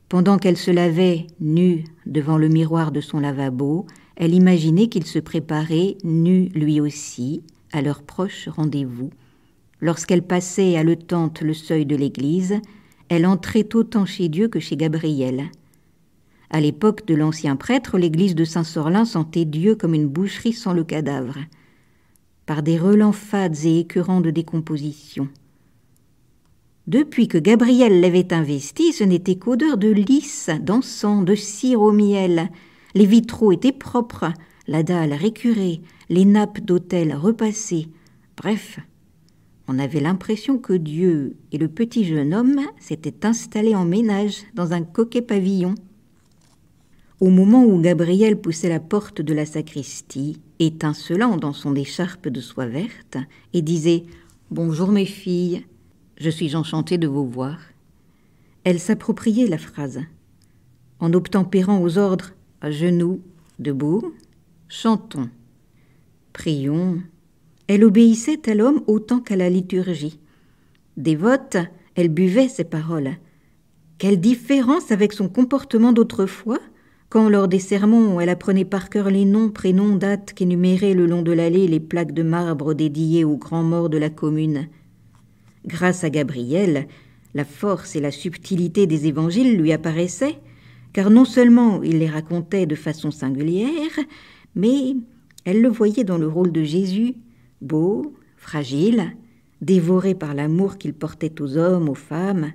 Pendant qu'elle se lavait nue devant le miroir de son lavabo, elle imaginait qu'il se préparait nu lui aussi à leur proche rendez-vous. Lorsqu'elle passait à le tente le seuil de l'église, elle entrait autant chez Dieu que chez Gabriel. À l'époque de l'ancien prêtre, l'église de Saint-Sorlin sentait Dieu comme une boucherie sans le cadavre, par des relents fades et écœurants de décomposition. Depuis que Gabriel l'avait investi, ce n'était qu'odeur de lys, d'encens, de cire au miel. Les vitraux étaient propres, la dalle récurée, les nappes d'autel repassées. Bref, on avait l'impression que Dieu et le petit jeune homme s'étaient installés en ménage dans un coquet pavillon au moment où Gabriel poussait la porte de la sacristie, étincelant dans son écharpe de soie verte, et disait Bonjour mes filles, je suis enchantée de vous voir. Elle s'appropriait la phrase. En obtempérant aux ordres à genoux, debout, chantons, prions, elle obéissait à l'homme autant qu'à la liturgie. Dévote, elle buvait ses paroles. Quelle différence avec son comportement d'autrefois quand, lors des sermons, elle apprenait par cœur les noms, prénoms, dates qu'énuméraient le long de l'allée les plaques de marbre dédiées aux grands morts de la commune. Grâce à Gabriel, la force et la subtilité des évangiles lui apparaissaient, car non seulement il les racontait de façon singulière, mais elle le voyait dans le rôle de Jésus, beau, fragile, dévoré par l'amour qu'il portait aux hommes, aux femmes,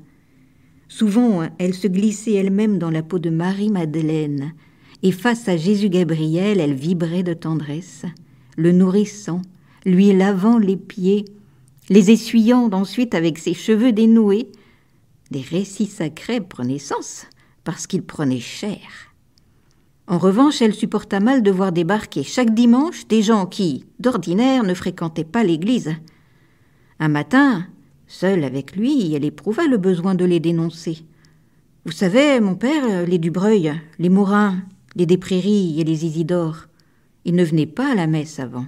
Souvent, hein, elle se glissait elle-même dans la peau de Marie-Madeleine, et face à Jésus Gabriel, elle vibrait de tendresse, le nourrissant, lui lavant les pieds, les essuyant ensuite avec ses cheveux dénoués. Des récits sacrés prenaient sens, parce qu'ils prenaient cher. En revanche, elle supporta mal de voir débarquer chaque dimanche des gens qui, d'ordinaire, ne fréquentaient pas l'église. Un matin, Seule avec lui, elle éprouva le besoin de les dénoncer. Vous savez, mon père, les Dubreuil, les Morin, les Desprairies et les Isidore, ils ne venaient pas à la messe avant.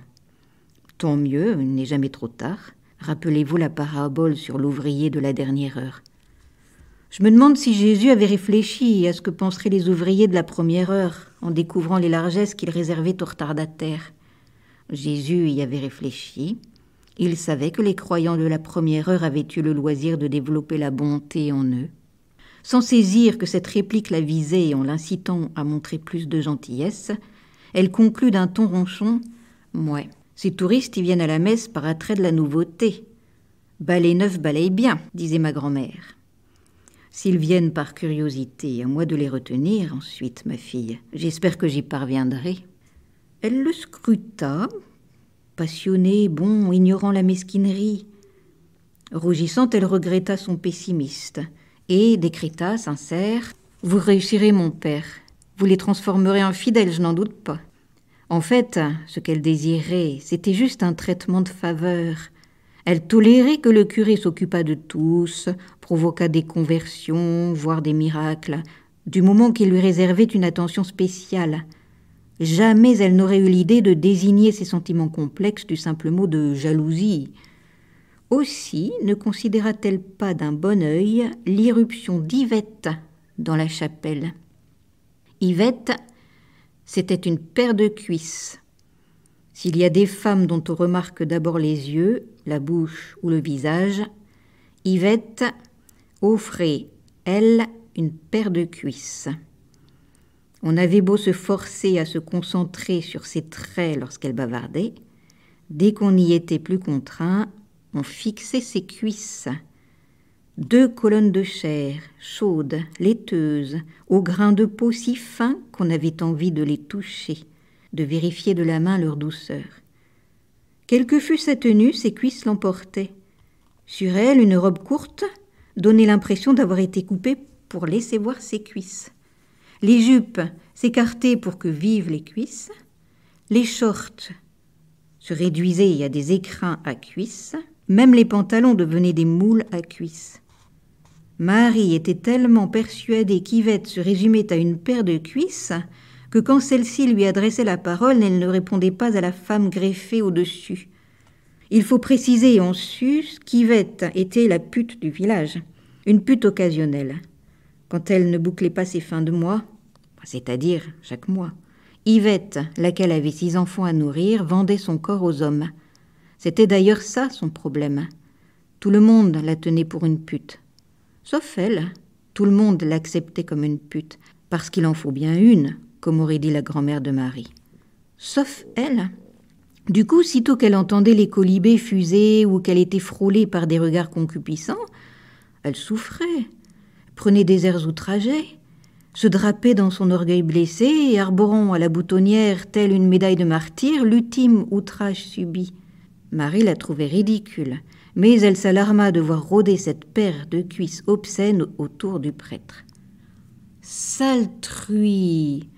Tant mieux, il n'est jamais trop tard. Rappelez-vous la parabole sur l'ouvrier de la dernière heure. Je me demande si Jésus avait réfléchi à ce que penseraient les ouvriers de la première heure en découvrant les largesses qu'il réservait aux retardataires. Jésus y avait réfléchi, il savait que les croyants de la première heure avaient eu le loisir de développer la bonté en eux. Sans saisir que cette réplique la visait en l'incitant à montrer plus de gentillesse, elle conclut d'un ton ronchon Mouais, ces touristes y viennent à la messe par attrait de la nouveauté. Balai neuf balaye bien, disait ma grand-mère. S'ils viennent par curiosité, à moi de les retenir ensuite, ma fille. J'espère que j'y parviendrai. Elle le scruta, passionné, bon, ignorant la mesquinerie. Rougissante, elle regretta son pessimiste et décréta, sincère, Vous réussirez, mon père. Vous les transformerez en fidèles, je n'en doute pas. En fait, ce qu'elle désirait, c'était juste un traitement de faveur. Elle tolérait que le curé s'occupât de tous, provoquât des conversions, voire des miracles, du moment qu'il lui réservait une attention spéciale. Jamais elle n'aurait eu l'idée de désigner ses sentiments complexes du simple mot de jalousie. Aussi ne considéra-t-elle pas d'un bon œil l'irruption d'Yvette dans la chapelle. Yvette, c'était une paire de cuisses. S'il y a des femmes dont on remarque d'abord les yeux, la bouche ou le visage, Yvette offrait, elle, une paire de cuisses. On avait beau se forcer à se concentrer sur ses traits lorsqu'elle bavardait, dès qu'on n'y était plus contraint, on fixait ses cuisses. Deux colonnes de chair, chaudes, laiteuses, aux grains de peau si fins qu'on avait envie de les toucher, de vérifier de la main leur douceur. Quelle que fût sa tenue, ses cuisses l'emportaient. Sur elle, une robe courte donnait l'impression d'avoir été coupée pour laisser voir ses cuisses les jupes s'écartaient pour que vivent les cuisses, les shorts se réduisaient à des écrins à cuisses, même les pantalons devenaient des moules à cuisses. Marie était tellement persuadée qu'Yvette se résumait à une paire de cuisses que quand celle-ci lui adressait la parole, elle ne répondait pas à la femme greffée au-dessus. Il faut préciser en sus qu'Yvette était la pute du village, une pute occasionnelle quand elle ne bouclait pas ses fins de mois, c'est-à-dire chaque mois. Yvette, laquelle avait six enfants à nourrir, vendait son corps aux hommes. C'était d'ailleurs ça son problème. Tout le monde la tenait pour une pute. Sauf elle, tout le monde l'acceptait comme une pute, parce qu'il en faut bien une, comme aurait dit la grand-mère de Marie. Sauf elle. Du coup, sitôt qu'elle entendait les colibés fusés ou qu'elle était frôlée par des regards concupiscents, elle souffrait, prenait des airs outragés, se drapait dans son orgueil blessé et arborant à la boutonnière, telle une médaille de martyr, l'ultime outrage subi. Marie la trouvait ridicule, mais elle s'alarma de voir rôder cette paire de cuisses obscènes autour du prêtre. Saltrui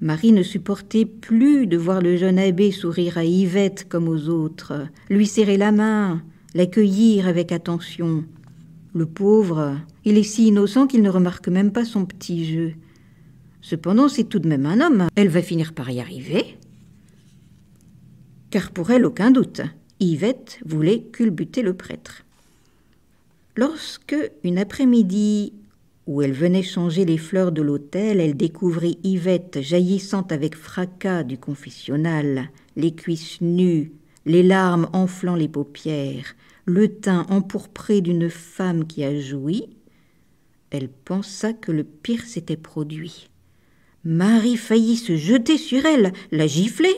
Marie ne supportait plus de voir le jeune abbé sourire à Yvette comme aux autres, lui serrer la main, l'accueillir avec attention. Le pauvre, il est si innocent qu'il ne remarque même pas son petit jeu. Cependant, c'est tout de même un homme. Elle va finir par y arriver. Car pour elle, aucun doute, Yvette voulait culbuter le prêtre. Lorsque, une après-midi où elle venait changer les fleurs de l'autel, elle découvrit Yvette jaillissant avec fracas du confessionnal, les cuisses nues, les larmes enflant les paupières, le teint empourpré d'une femme qui a joui, elle pensa que le pire s'était produit. Marie faillit se jeter sur elle, la gifler.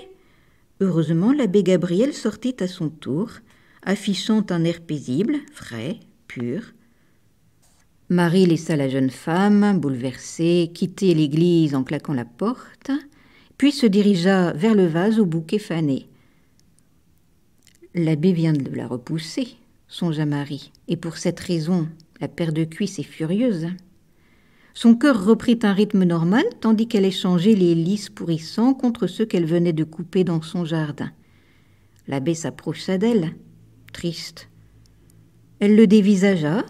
Heureusement, l'abbé Gabriel sortit à son tour, affichant un air paisible, frais, pur. Marie laissa la jeune femme, bouleversée, quitter l'église en claquant la porte, puis se dirigea vers le vase au bouquet fané. L'abbé vient de la repousser, songea Marie, et pour cette raison, la paire de cuisses est furieuse. Son cœur reprit un rythme normal tandis qu'elle échangeait les lys pourrissants contre ceux qu'elle venait de couper dans son jardin. L'abbé s'approcha d'elle, triste. Elle le dévisagea.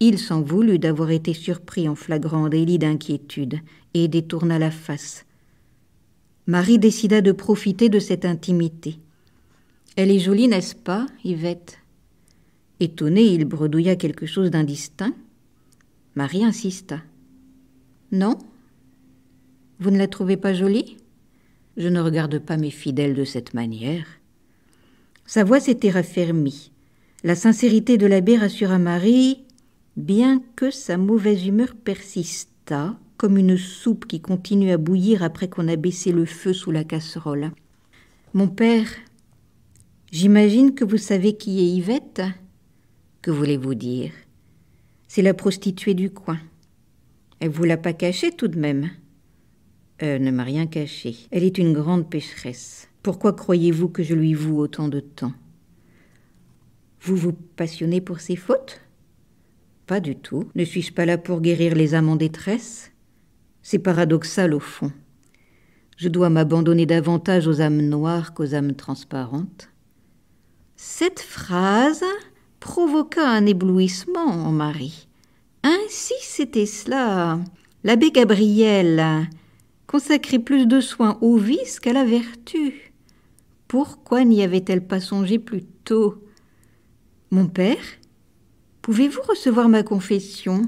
Il s'en voulut d'avoir été surpris en flagrant délit d'inquiétude et détourna la face. Marie décida de profiter de cette intimité. Elle est jolie, n'est-ce pas, Yvette Étonné, il bredouilla quelque chose d'indistinct. Marie insista. Non Vous ne la trouvez pas jolie Je ne regarde pas mes fidèles de cette manière. Sa voix s'était raffermie. La sincérité de l'abbé rassura Marie, bien que sa mauvaise humeur persista, comme une soupe qui continue à bouillir après qu'on a baissé le feu sous la casserole. Mon père, j'imagine que vous savez qui est Yvette que voulez-vous dire C'est la prostituée du coin. Elle vous l'a pas cachée tout de même Elle euh, ne m'a rien caché. Elle est une grande pécheresse. Pourquoi croyez-vous que je lui voue autant de temps Vous vous passionnez pour ses fautes Pas du tout. Ne suis-je pas là pour guérir les âmes en détresse C'est paradoxal au fond. Je dois m'abandonner davantage aux âmes noires qu'aux âmes transparentes. Cette phrase provoqua un éblouissement en Marie. Ainsi c'était cela. L'abbé Gabriel consacrait plus de soins au vice qu'à la vertu. Pourquoi n'y avait-elle pas songé plus tôt Mon père, pouvez-vous recevoir ma confession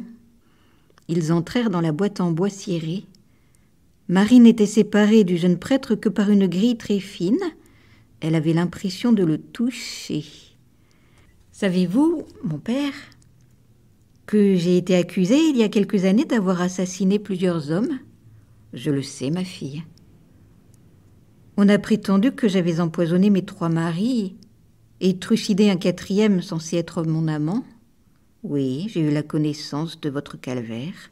Ils entrèrent dans la boîte en bois ciré. Marie n'était séparée du jeune prêtre que par une grille très fine. Elle avait l'impression de le toucher. Savez-vous, mon père, que j'ai été accusée il y a quelques années d'avoir assassiné plusieurs hommes Je le sais, ma fille. On a prétendu que j'avais empoisonné mes trois maris et trucidé un quatrième censé être mon amant. Oui, j'ai eu la connaissance de votre calvaire.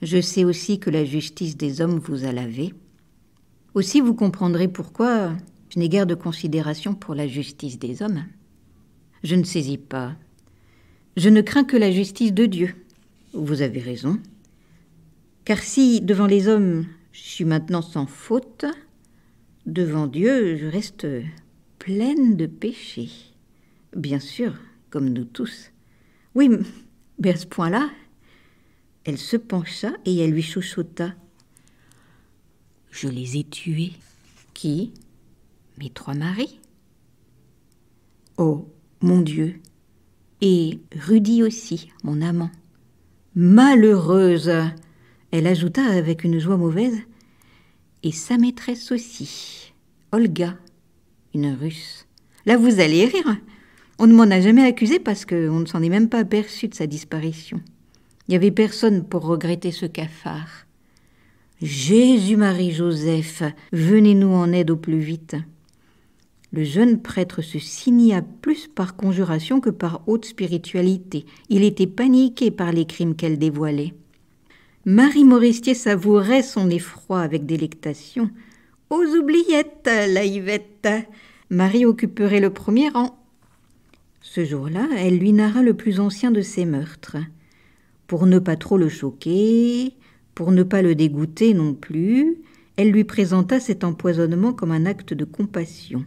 Je sais aussi que la justice des hommes vous a lavé. Aussi vous comprendrez pourquoi je n'ai guère de considération pour la justice des hommes. Je ne saisis pas. Je ne crains que la justice de Dieu. Vous avez raison. Car si, devant les hommes, je suis maintenant sans faute, devant Dieu, je reste pleine de péchés. Bien sûr, comme nous tous. Oui, mais à ce point-là, elle se pencha et elle lui chuchota. Je les ai tués. Qui Mes trois maris. Oh, mon Dieu, et Rudy aussi, mon amant. Malheureuse Elle ajouta avec une joie mauvaise, et sa maîtresse aussi, Olga, une russe. Là, vous allez rire On ne m'en a jamais accusé parce qu'on ne s'en est même pas aperçu de sa disparition. Il n'y avait personne pour regretter ce cafard. Jésus-Marie-Joseph, venez-nous en aide au plus vite. Le jeune prêtre se signa plus par conjuration que par haute spiritualité. Il était paniqué par les crimes qu'elle dévoilait. Marie Moristier savourait son effroi avec délectation. Aux oubliettes, la Yvette Marie occuperait le premier rang. Ce jour-là, elle lui narra le plus ancien de ses meurtres. Pour ne pas trop le choquer, pour ne pas le dégoûter non plus, elle lui présenta cet empoisonnement comme un acte de compassion.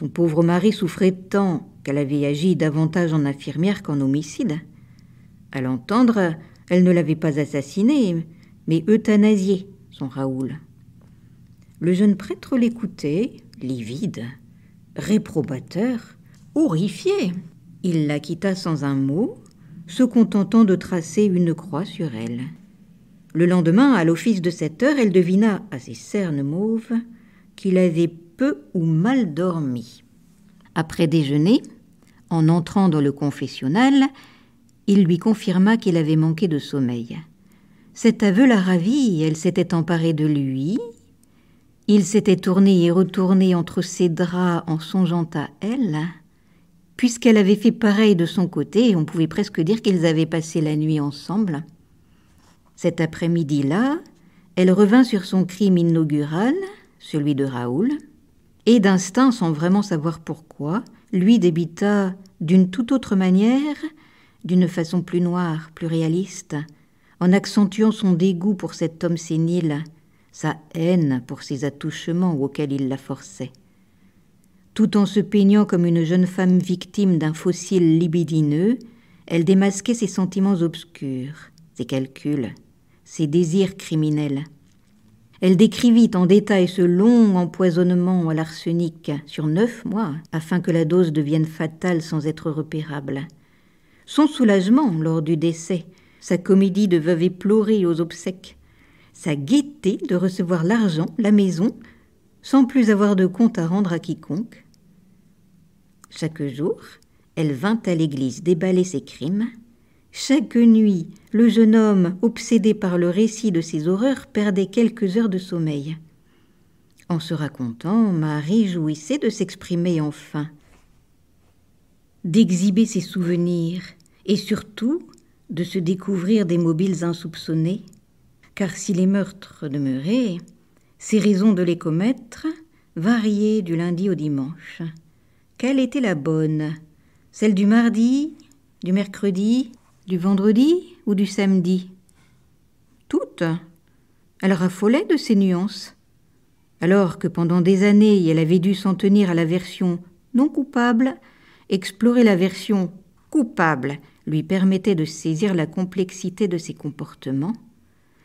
Son pauvre mari souffrait tant qu'elle avait agi davantage en infirmière qu'en homicide. À l'entendre, elle ne l'avait pas assassiné, mais euthanasié, son Raoul. Le jeune prêtre l'écoutait, livide, réprobateur, horrifié. Il la quitta sans un mot, se contentant de tracer une croix sur elle. Le lendemain, à l'office de sept heures, elle devina, à ses cernes mauves, qu'il avait peu ou mal dormi. Après déjeuner, en entrant dans le confessionnal, il lui confirma qu'il avait manqué de sommeil. Cet aveu la ravit, elle s'était emparée de lui. Il s'était tourné et retourné entre ses draps en songeant à elle. Puisqu'elle avait fait pareil de son côté, on pouvait presque dire qu'ils avaient passé la nuit ensemble. Cet après-midi-là, elle revint sur son crime inaugural, celui de Raoul et d'instinct sans vraiment savoir pourquoi, lui débita d'une toute autre manière, d'une façon plus noire, plus réaliste, en accentuant son dégoût pour cet homme sénile, sa haine pour ses attouchements auxquels il la forçait. Tout en se peignant comme une jeune femme victime d'un fossile libidineux, elle démasquait ses sentiments obscurs, ses calculs, ses désirs criminels. Elle décrivit en détail ce long empoisonnement à l'arsenic sur neuf mois, afin que la dose devienne fatale sans être repérable. Son soulagement lors du décès, sa comédie de veuve éplorée aux obsèques, sa gaieté de recevoir l'argent, la maison, sans plus avoir de compte à rendre à quiconque. Chaque jour, elle vint à l'église déballer ses crimes, chaque nuit, le jeune homme, obsédé par le récit de ses horreurs, perdait quelques heures de sommeil. En se racontant, Marie jouissait de s'exprimer enfin, d'exhiber ses souvenirs et surtout de se découvrir des mobiles insoupçonnés, car si les meurtres demeuraient, ses raisons de les commettre variaient du lundi au dimanche. Quelle était la bonne Celle du mardi, du mercredi du vendredi ou du samedi Toutes. Elle raffolait de ces nuances. Alors que pendant des années elle avait dû s'en tenir à la version non coupable, explorer la version coupable lui permettait de saisir la complexité de ses comportements,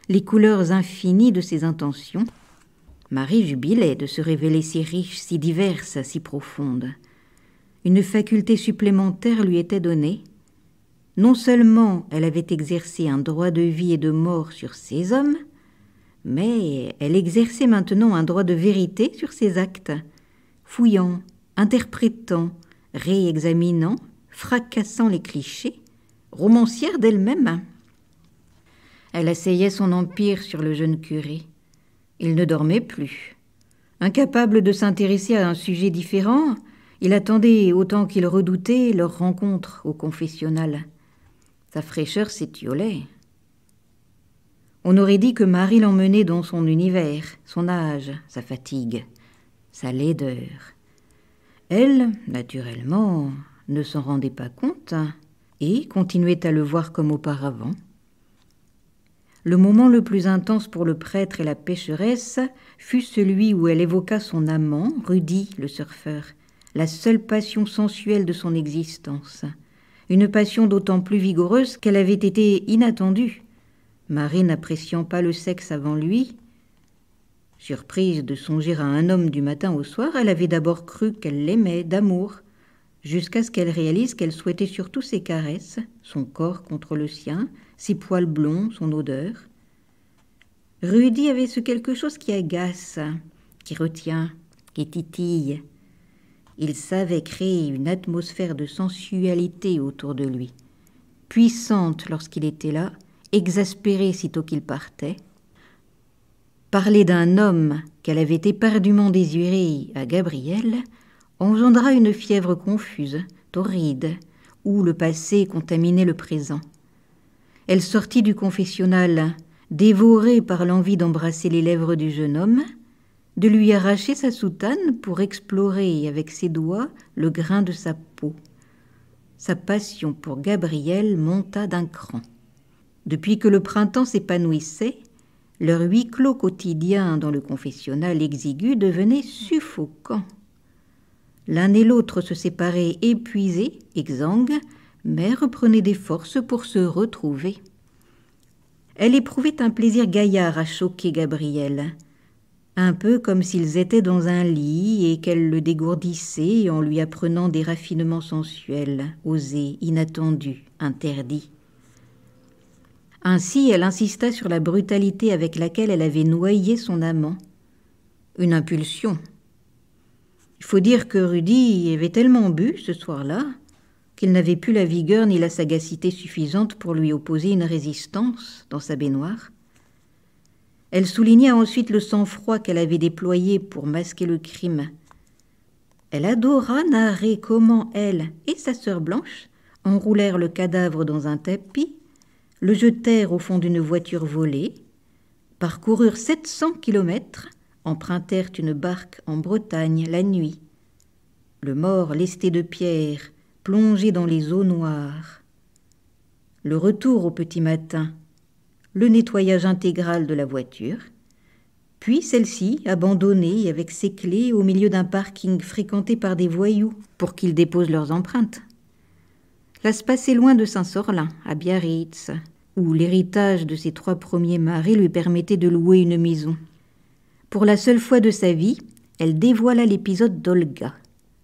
les couleurs infinies de ses intentions. Marie jubilait de se révéler si riche, si diverse, si profonde. Une faculté supplémentaire lui était donnée, non seulement elle avait exercé un droit de vie et de mort sur ses hommes, mais elle exerçait maintenant un droit de vérité sur ses actes, fouillant, interprétant, réexaminant, fracassant les clichés, romancière d'elle-même. Elle asseyait son empire sur le jeune curé. Il ne dormait plus. Incapable de s'intéresser à un sujet différent, il attendait autant qu'il redoutait leur rencontre au confessionnal. Sa fraîcheur s'étiolait. On aurait dit que Marie l'emmenait dans son univers, son âge, sa fatigue, sa laideur. Elle, naturellement, ne s'en rendait pas compte et continuait à le voir comme auparavant. Le moment le plus intense pour le prêtre et la pécheresse fut celui où elle évoqua son amant, Rudy, le surfeur, la seule passion sensuelle de son existence une passion d'autant plus vigoureuse qu'elle avait été inattendue. Marie n'appréciant pas le sexe avant lui, surprise de songer à un homme du matin au soir, elle avait d'abord cru qu'elle l'aimait d'amour, jusqu'à ce qu'elle réalise qu'elle souhaitait surtout ses caresses, son corps contre le sien, ses poils blonds, son odeur. Rudy avait ce quelque chose qui agace, qui retient, qui titille, il savait créer une atmosphère de sensualité autour de lui, puissante lorsqu'il était là, exaspérée sitôt qu'il partait. Parler d'un homme qu'elle avait éperdument désiré à Gabriel engendra une fièvre confuse, torride, où le passé contaminait le présent. Elle sortit du confessionnal, dévorée par l'envie d'embrasser les lèvres du jeune homme, de lui arracher sa soutane pour explorer avec ses doigts le grain de sa peau. Sa passion pour Gabriel monta d'un cran. Depuis que le printemps s'épanouissait, leur huis clos quotidien dans le confessionnal exigu devenait suffocant. L'un et l'autre se séparaient épuisés, exsangues, mais reprenaient des forces pour se retrouver. Elle éprouvait un plaisir gaillard à choquer Gabriel un peu comme s'ils étaient dans un lit et qu'elle le dégourdissait en lui apprenant des raffinements sensuels, osés, inattendus, interdits. Ainsi, elle insista sur la brutalité avec laquelle elle avait noyé son amant. Une impulsion. Il faut dire que Rudy avait tellement bu ce soir-là qu'il n'avait plus la vigueur ni la sagacité suffisante pour lui opposer une résistance dans sa baignoire. Elle souligna ensuite le sang-froid qu'elle avait déployé pour masquer le crime. Elle adora narrer comment elle et sa sœur Blanche enroulèrent le cadavre dans un tapis, le jetèrent au fond d'une voiture volée, parcoururent 700 kilomètres, empruntèrent une barque en Bretagne la nuit. Le mort lesté de pierre, plongé dans les eaux noires. Le retour au petit matin, le nettoyage intégral de la voiture, puis celle-ci, abandonnée avec ses clés au milieu d'un parking fréquenté par des voyous pour qu'ils déposent leurs empreintes. La se passait loin de Saint-Sorlin, à Biarritz, où l'héritage de ses trois premiers maris lui permettait de louer une maison. Pour la seule fois de sa vie, elle dévoila l'épisode d'Olga,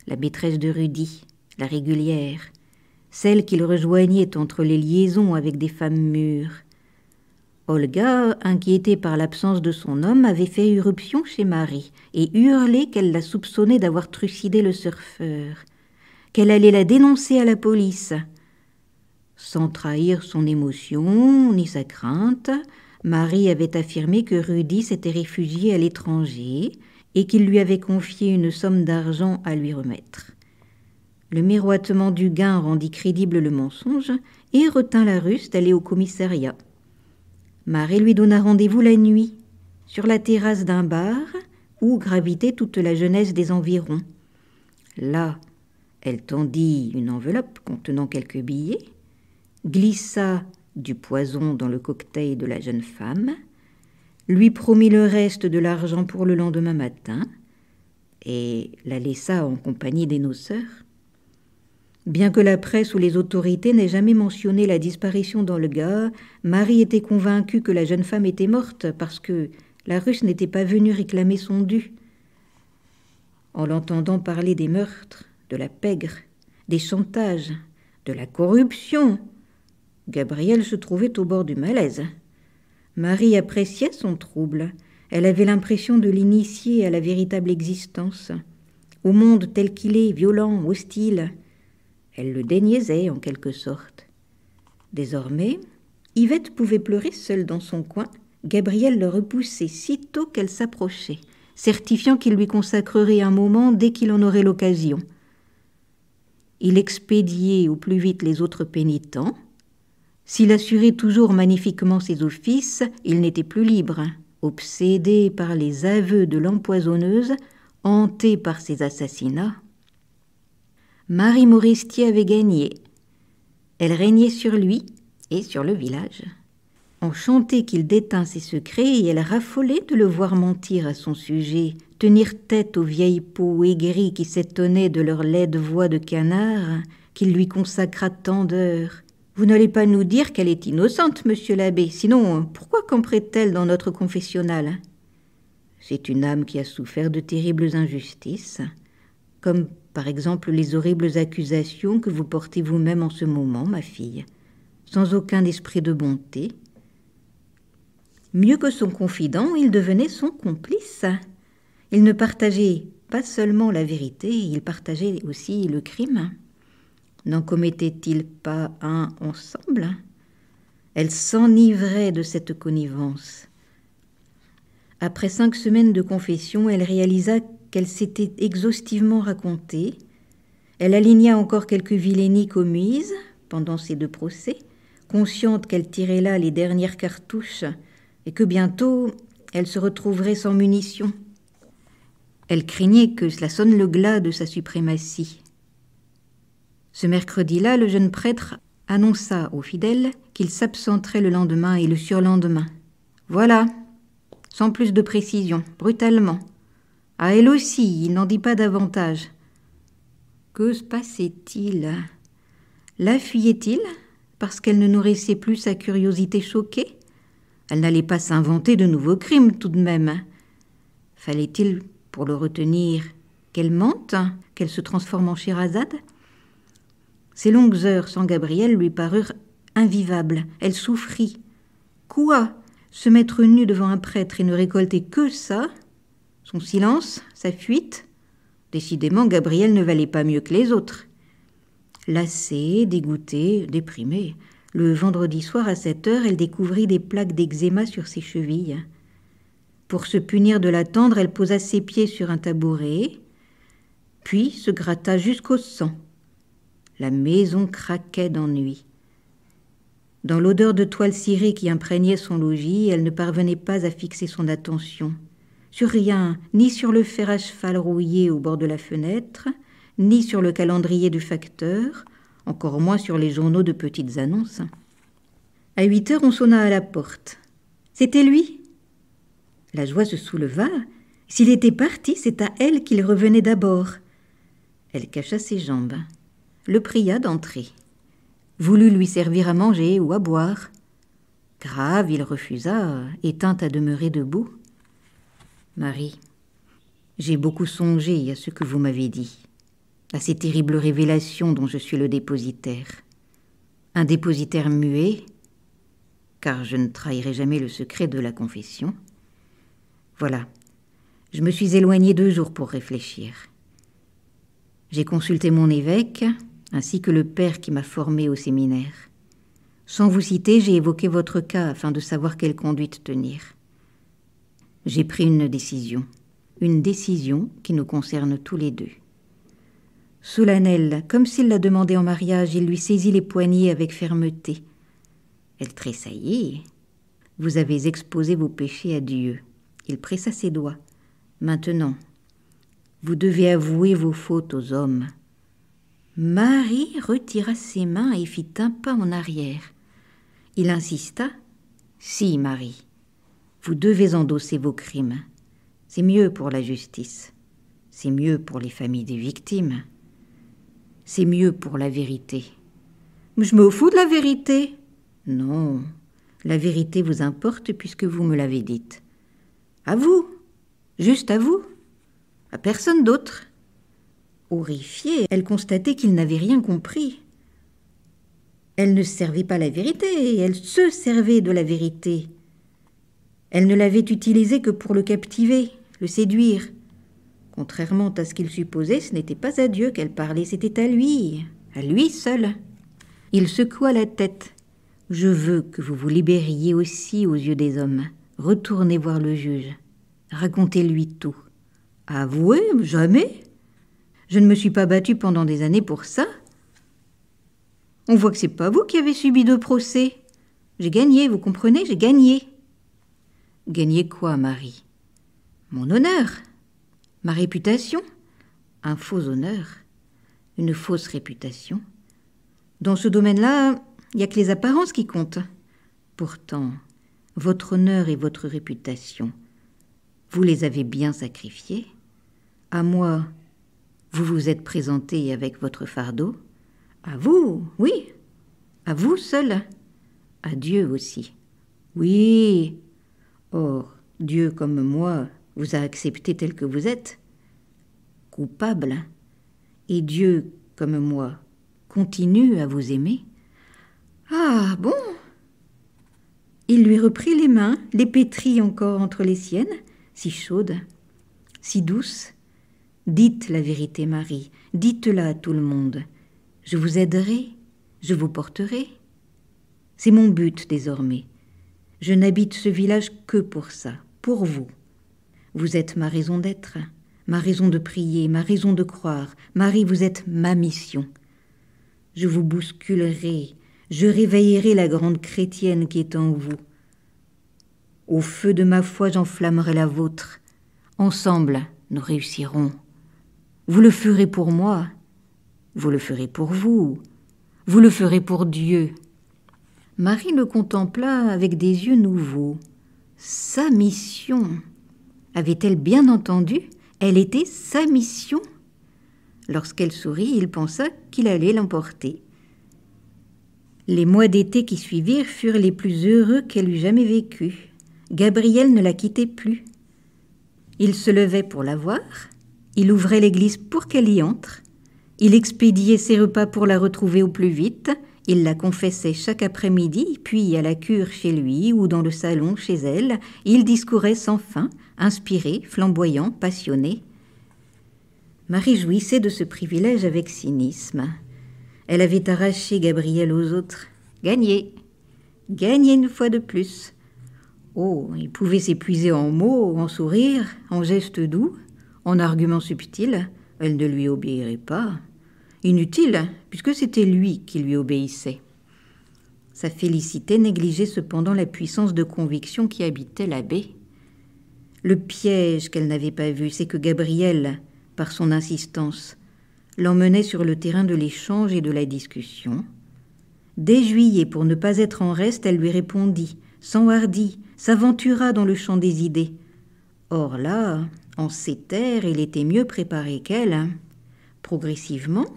la maîtresse de Rudy, la régulière, celle qu'il rejoignait entre les liaisons avec des femmes mûres, Olga, inquiétée par l'absence de son homme, avait fait irruption chez Marie et hurlé qu'elle la soupçonnait d'avoir trucidé le surfeur, qu'elle allait la dénoncer à la police. Sans trahir son émotion ni sa crainte, Marie avait affirmé que Rudy s'était réfugié à l'étranger et qu'il lui avait confié une somme d'argent à lui remettre. Le miroitement du gain rendit crédible le mensonge et retint la Russe d'aller au commissariat. Marie lui donna rendez-vous la nuit, sur la terrasse d'un bar où gravitait toute la jeunesse des environs. Là, elle tendit une enveloppe contenant quelques billets, glissa du poison dans le cocktail de la jeune femme, lui promit le reste de l'argent pour le lendemain matin, et la laissa en compagnie des noceurs. Bien que la presse ou les autorités n'aient jamais mentionné la disparition dans le gars, Marie était convaincue que la jeune femme était morte parce que la Russe n'était pas venue réclamer son dû. En l'entendant parler des meurtres, de la pègre, des chantages, de la corruption, Gabriel se trouvait au bord du malaise. Marie appréciait son trouble. Elle avait l'impression de l'initier à la véritable existence, au monde tel qu'il est, violent, hostile. Elle le déniaisait en quelque sorte. Désormais, Yvette pouvait pleurer seule dans son coin. Gabriel le repoussait sitôt qu'elle s'approchait, certifiant qu'il lui consacrerait un moment dès qu'il en aurait l'occasion. Il expédiait au plus vite les autres pénitents. S'il assurait toujours magnifiquement ses offices, il n'était plus libre. Obsédé par les aveux de l'empoisonneuse, hanté par ses assassinats, Marie Moristier avait gagné. Elle régnait sur lui et sur le village. Enchantée qu'il déteint ses secrets et elle raffolait de le voir mentir à son sujet, tenir tête aux vieilles peaux aigries qui s'étonnaient de leur laide voix de canard qu'il lui consacra tant d'heures. Vous n'allez pas nous dire qu'elle est innocente, monsieur l'abbé, sinon pourquoi camperait-elle dans notre confessionnal C'est une âme qui a souffert de terribles injustices, comme par exemple, les horribles accusations que vous portez vous-même en ce moment, ma fille, sans aucun esprit de bonté. Mieux que son confident, il devenait son complice. Il ne partageait pas seulement la vérité, il partageait aussi le crime. N'en commettait-il pas un ensemble Elle s'enivrait de cette connivence. Après cinq semaines de confession, elle réalisa qu'elle s'était exhaustivement racontée. Elle aligna encore quelques vilainies commises pendant ces deux procès, consciente qu'elle tirait là les dernières cartouches et que bientôt elle se retrouverait sans munitions. Elle craignait que cela sonne le glas de sa suprématie. Ce mercredi-là, le jeune prêtre annonça aux fidèles qu'il s'absenterait le lendemain et le surlendemain. Voilà, sans plus de précision, brutalement, à elle aussi, il n'en dit pas davantage. Que se passait-il La fuyait-il parce qu'elle ne nourrissait plus sa curiosité choquée Elle n'allait pas s'inventer de nouveaux crimes tout de même. Fallait-il, pour le retenir, qu'elle mente, qu'elle se transforme en Shirazade Ces longues heures sans Gabriel lui parurent invivables. Elle souffrit. Quoi Se mettre nue devant un prêtre et ne récolter que ça son silence, sa fuite. Décidément, Gabriel ne valait pas mieux que les autres. Lassée, dégoûtée, déprimée, le vendredi soir à 7 heures, elle découvrit des plaques d'eczéma sur ses chevilles. Pour se punir de l'attendre, elle posa ses pieds sur un tabouret, puis se gratta jusqu'au sang. La maison craquait d'ennui. Dans l'odeur de toile cirée qui imprégnait son logis, elle ne parvenait pas à fixer son attention sur rien, ni sur le fer à cheval rouillé au bord de la fenêtre, ni sur le calendrier du facteur, encore moins sur les journaux de petites annonces. À huit heures, on sonna à la porte. C'était lui. La joie se souleva. S'il était parti, c'est à elle qu'il revenait d'abord. Elle cacha ses jambes, le pria d'entrer, voulut lui servir à manger ou à boire. Grave, il refusa éteint à demeurer debout. Marie, j'ai beaucoup songé à ce que vous m'avez dit, à ces terribles révélations dont je suis le dépositaire. Un dépositaire muet, car je ne trahirai jamais le secret de la confession. Voilà, je me suis éloignée deux jours pour réfléchir. J'ai consulté mon évêque, ainsi que le père qui m'a formé au séminaire. Sans vous citer, j'ai évoqué votre cas afin de savoir quelle conduite tenir. J'ai pris une décision, une décision qui nous concerne tous les deux. Solennelle, comme s'il la demandait en mariage, il lui saisit les poignets avec fermeté. Elle tressaillit. Vous avez exposé vos péchés à Dieu. Il pressa ses doigts. Maintenant, vous devez avouer vos fautes aux hommes. Marie retira ses mains et fit un pas en arrière. Il insista. Si, Marie, vous devez endosser vos crimes. C'est mieux pour la justice. C'est mieux pour les familles des victimes. C'est mieux pour la vérité. Je me fous de la vérité. Non, la vérité vous importe puisque vous me l'avez dite. À vous, juste à vous, à personne d'autre. Horrifiée, elle constatait qu'il n'avait rien compris. Elle ne servait pas la vérité, elle se servait de la vérité. Elle ne l'avait utilisé que pour le captiver, le séduire. Contrairement à ce qu'il supposait, ce n'était pas à Dieu qu'elle parlait, c'était à lui, à lui seul. Il secoua la tête. Je veux que vous vous libériez aussi aux yeux des hommes. Retournez voir le juge. Racontez-lui tout. Avouez Jamais. Je ne me suis pas battue pendant des années pour ça. On voit que c'est pas vous qui avez subi de procès. J'ai gagné, vous comprenez, j'ai gagné. Gagner quoi, Marie Mon honneur Ma réputation Un faux honneur Une fausse réputation Dans ce domaine-là, il n'y a que les apparences qui comptent. Pourtant, votre honneur et votre réputation, vous les avez bien sacrifiées. À moi, vous vous êtes présenté avec votre fardeau. À vous, oui. À vous seul. À Dieu aussi. Oui, Or, Dieu comme moi vous a accepté tel que vous êtes, coupable, et Dieu comme moi continue à vous aimer. Ah bon Il lui reprit les mains, les pétrit encore entre les siennes, si chaudes, si douces. Dites la vérité, Marie, dites-la à tout le monde. Je vous aiderai, je vous porterai. C'est mon but désormais. Je n'habite ce village que pour ça, pour vous. Vous êtes ma raison d'être, ma raison de prier, ma raison de croire. Marie, vous êtes ma mission. Je vous bousculerai, je réveillerai la grande chrétienne qui est en vous. Au feu de ma foi, j'enflammerai la vôtre. Ensemble, nous réussirons. Vous le ferez pour moi, vous le ferez pour vous, vous le ferez pour Dieu. Marie le contempla avec des yeux nouveaux. Sa mission Avait-elle bien entendu Elle était sa mission Lorsqu'elle sourit, il pensa qu'il allait l'emporter. Les mois d'été qui suivirent furent les plus heureux qu'elle eût jamais vécu. Gabriel ne la quittait plus. Il se levait pour la voir, il ouvrait l'église pour qu'elle y entre, il expédiait ses repas pour la retrouver au plus vite, il la confessait chaque après-midi, puis à la cure chez lui ou dans le salon chez elle, il discourait sans fin, inspiré, flamboyant, passionné. Marie jouissait de ce privilège avec cynisme. Elle avait arraché Gabriel aux autres. Gagné Gagné une fois de plus Oh, il pouvait s'épuiser en mots, en sourires, en gestes doux, en arguments subtils. Elle ne lui obéirait pas. Inutile, puisque c'était lui qui lui obéissait. Sa félicité négligeait cependant la puissance de conviction qui habitait l'abbé. Le piège qu'elle n'avait pas vu, c'est que Gabriel, par son insistance, l'emmenait sur le terrain de l'échange et de la discussion. Dès juillet, pour ne pas être en reste, elle lui répondit, s'enhardit, s'aventura dans le champ des idées. Or là, en ces terres, il était mieux préparé qu'elle. Progressivement,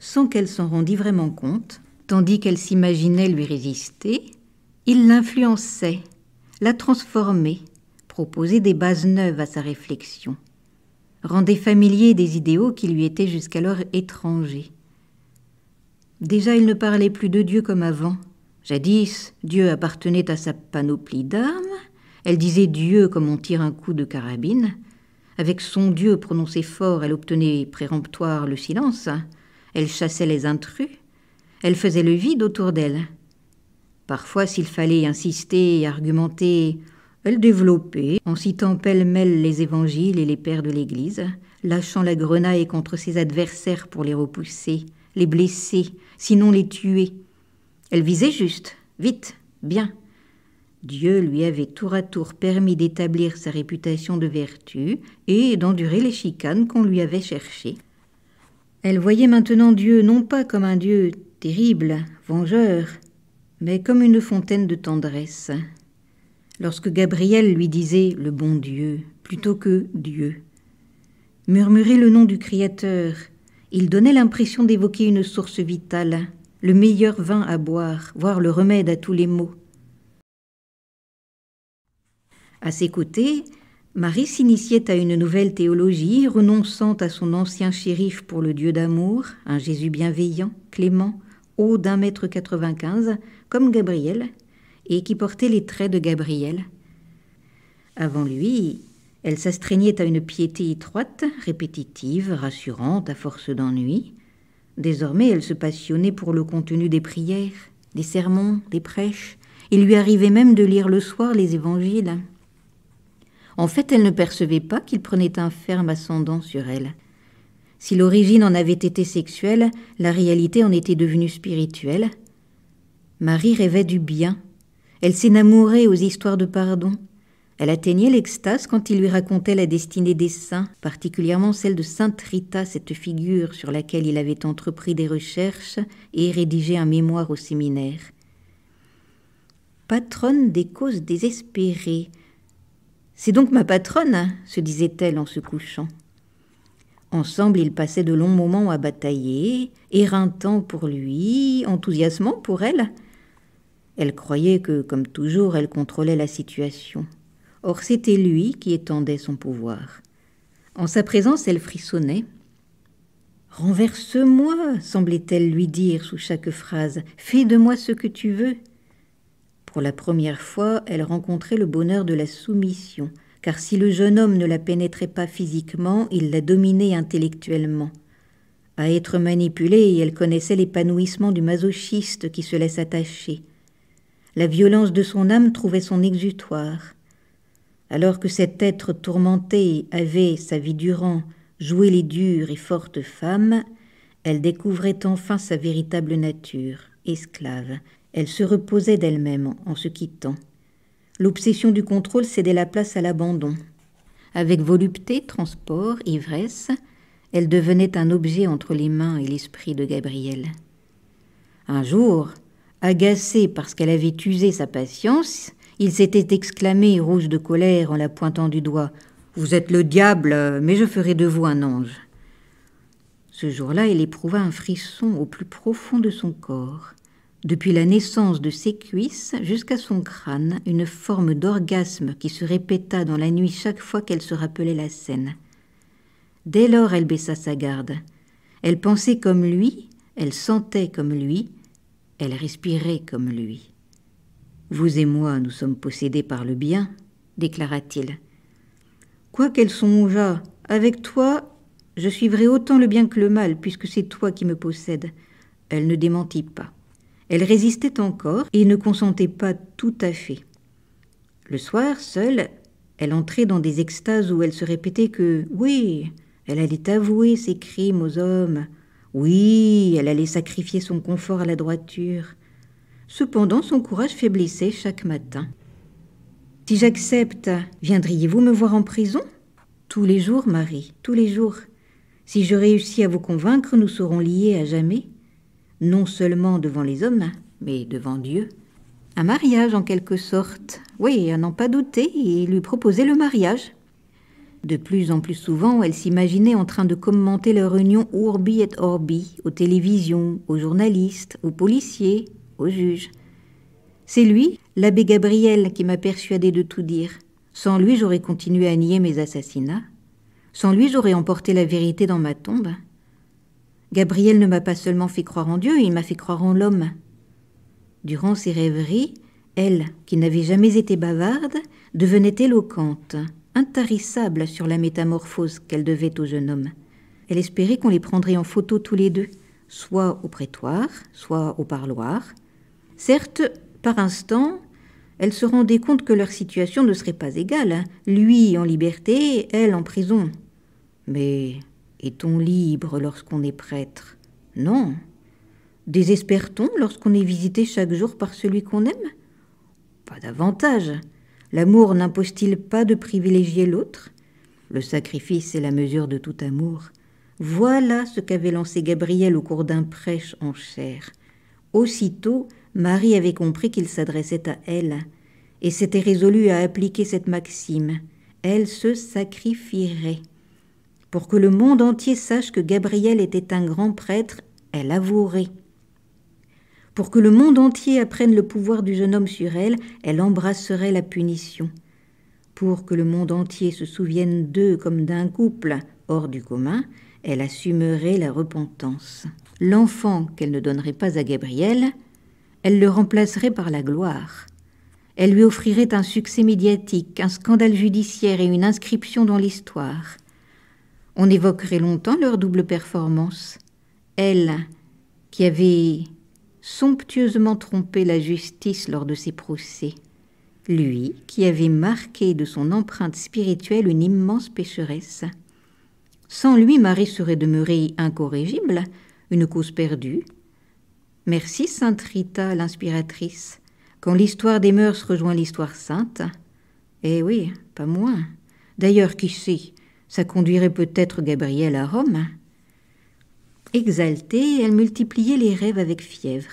sans qu'elle s'en rendît vraiment compte, tandis qu'elle s'imaginait lui résister, il l'influençait, la transformait, proposait des bases neuves à sa réflexion, rendait familier des idéaux qui lui étaient jusqu'alors étrangers. Déjà il ne parlait plus de Dieu comme avant. Jadis, Dieu appartenait à sa panoplie d'armes, elle disait Dieu comme on tire un coup de carabine. Avec son Dieu prononcé fort, elle obtenait préremptoire le silence. Elle chassait les intrus. Elle faisait le vide autour d'elle. Parfois, s'il fallait insister et argumenter, elle développait, en citant pêle-mêle les évangiles et les pères de l'Église, lâchant la grenaille contre ses adversaires pour les repousser, les blesser, sinon les tuer. Elle visait juste, vite, bien. Dieu lui avait tour à tour permis d'établir sa réputation de vertu et d'endurer les chicanes qu'on lui avait cherchées. Elle voyait maintenant Dieu non pas comme un Dieu terrible, vengeur, mais comme une fontaine de tendresse. Lorsque Gabriel lui disait le bon Dieu plutôt que Dieu, murmurait le nom du Créateur, il donnait l'impression d'évoquer une source vitale, le meilleur vin à boire, voire le remède à tous les maux. À ses côtés, Marie s'initiait à une nouvelle théologie, renonçant à son ancien shérif pour le Dieu d'amour, un Jésus bienveillant, clément, haut d'un mètre quatre-vingt-quinze, comme Gabriel, et qui portait les traits de Gabriel. Avant lui, elle s'astreignait à une piété étroite, répétitive, rassurante à force d'ennui. Désormais, elle se passionnait pour le contenu des prières, des sermons, des prêches. Il lui arrivait même de lire le soir les évangiles. En fait, elle ne percevait pas qu'il prenait un ferme ascendant sur elle. Si l'origine en avait été sexuelle, la réalité en était devenue spirituelle. Marie rêvait du bien. Elle s'énamourait aux histoires de pardon. Elle atteignait l'extase quand il lui racontait la destinée des saints, particulièrement celle de sainte Rita, cette figure sur laquelle il avait entrepris des recherches et rédigé un mémoire au séminaire. Patronne des causes désespérées, c'est donc ma patronne, se disait-elle en se couchant. Ensemble, ils passaient de longs moments à batailler, éreintant pour lui, enthousiasmant pour elle. Elle croyait que, comme toujours, elle contrôlait la situation. Or, c'était lui qui étendait son pouvoir. En sa présence, elle frissonnait. Renverse-moi, semblait-elle lui dire sous chaque phrase. Fais de moi ce que tu veux. Pour la première fois, elle rencontrait le bonheur de la soumission, car si le jeune homme ne la pénétrait pas physiquement, il la dominait intellectuellement. À être manipulée, elle connaissait l'épanouissement du masochiste qui se laisse attacher. La violence de son âme trouvait son exutoire. Alors que cet être tourmenté avait, sa vie durant, joué les dures et fortes femmes, elle découvrait enfin sa véritable nature, esclave, elle se reposait d'elle-même en se quittant. L'obsession du contrôle cédait la place à l'abandon. Avec volupté, transport, ivresse, elle devenait un objet entre les mains et l'esprit de Gabriel. Un jour, agacé parce qu'elle avait usé sa patience, il s'était exclamé, rouge de colère, en la pointant du doigt. Vous êtes le diable, mais je ferai de vous un ange. Ce jour-là, elle éprouva un frisson au plus profond de son corps. Depuis la naissance de ses cuisses jusqu'à son crâne, une forme d'orgasme qui se répéta dans la nuit chaque fois qu'elle se rappelait la scène. Dès lors, elle baissa sa garde. Elle pensait comme lui, elle sentait comme lui, elle respirait comme lui. Vous et moi, nous sommes possédés par le bien, déclara-t-il. Quoi qu'elle songeât, avec toi, je suivrai autant le bien que le mal, puisque c'est toi qui me possèdes. Elle ne démentit pas. Elle résistait encore et ne consentait pas tout à fait. Le soir, seule, elle entrait dans des extases où elle se répétait que, oui, elle allait avouer ses crimes aux hommes, oui, elle allait sacrifier son confort à la droiture. Cependant, son courage faiblissait chaque matin. Si j'accepte, viendriez-vous me voir en prison Tous les jours, Marie, tous les jours. Si je réussis à vous convaincre, nous serons liés à jamais non seulement devant les hommes, mais devant Dieu. Un mariage en quelque sorte. Oui, à n'en pas douter, et lui proposait le mariage. De plus en plus souvent, elle s'imaginait en train de commenter leur union urbi et orbi, aux télévisions, aux journalistes, aux policiers, aux juges. C'est lui, l'abbé Gabriel, qui m'a persuadé de tout dire. Sans lui, j'aurais continué à nier mes assassinats. Sans lui, j'aurais emporté la vérité dans ma tombe. Gabriel ne m'a pas seulement fait croire en Dieu, il m'a fait croire en l'homme. Durant ses rêveries, elle, qui n'avait jamais été bavarde, devenait éloquente, intarissable sur la métamorphose qu'elle devait au jeune homme. Elle espérait qu'on les prendrait en photo tous les deux, soit au prétoire, soit au parloir. Certes, par instant, elle se rendait compte que leur situation ne serait pas égale, hein. lui en liberté, elle en prison. Mais est-on libre lorsqu'on est prêtre Non. Désespère-t-on lorsqu'on est visité chaque jour par celui qu'on aime Pas davantage. L'amour n'impose-t-il pas de privilégier l'autre Le sacrifice est la mesure de tout amour. Voilà ce qu'avait lancé Gabriel au cours d'un prêche en chair. Aussitôt, Marie avait compris qu'il s'adressait à elle, et s'était résolue à appliquer cette maxime. Elle se sacrifierait. Pour que le monde entier sache que Gabriel était un grand prêtre, elle avouerait. Pour que le monde entier apprenne le pouvoir du jeune homme sur elle, elle embrasserait la punition. Pour que le monde entier se souvienne d'eux comme d'un couple hors du commun, elle assumerait la repentance. L'enfant qu'elle ne donnerait pas à Gabriel, elle le remplacerait par la gloire. Elle lui offrirait un succès médiatique, un scandale judiciaire et une inscription dans l'histoire. On évoquerait longtemps leur double performance. Elle, qui avait somptueusement trompé la justice lors de ses procès. Lui, qui avait marqué de son empreinte spirituelle une immense pécheresse. Sans lui, Marie serait demeurée incorrigible, une cause perdue. Merci Sainte Rita, l'inspiratrice, quand l'histoire des mœurs rejoint l'histoire sainte. Eh oui, pas moins. D'ailleurs, qui sait ça conduirait peut-être Gabrielle à Rome. Hein. Exaltée, elle multipliait les rêves avec fièvre.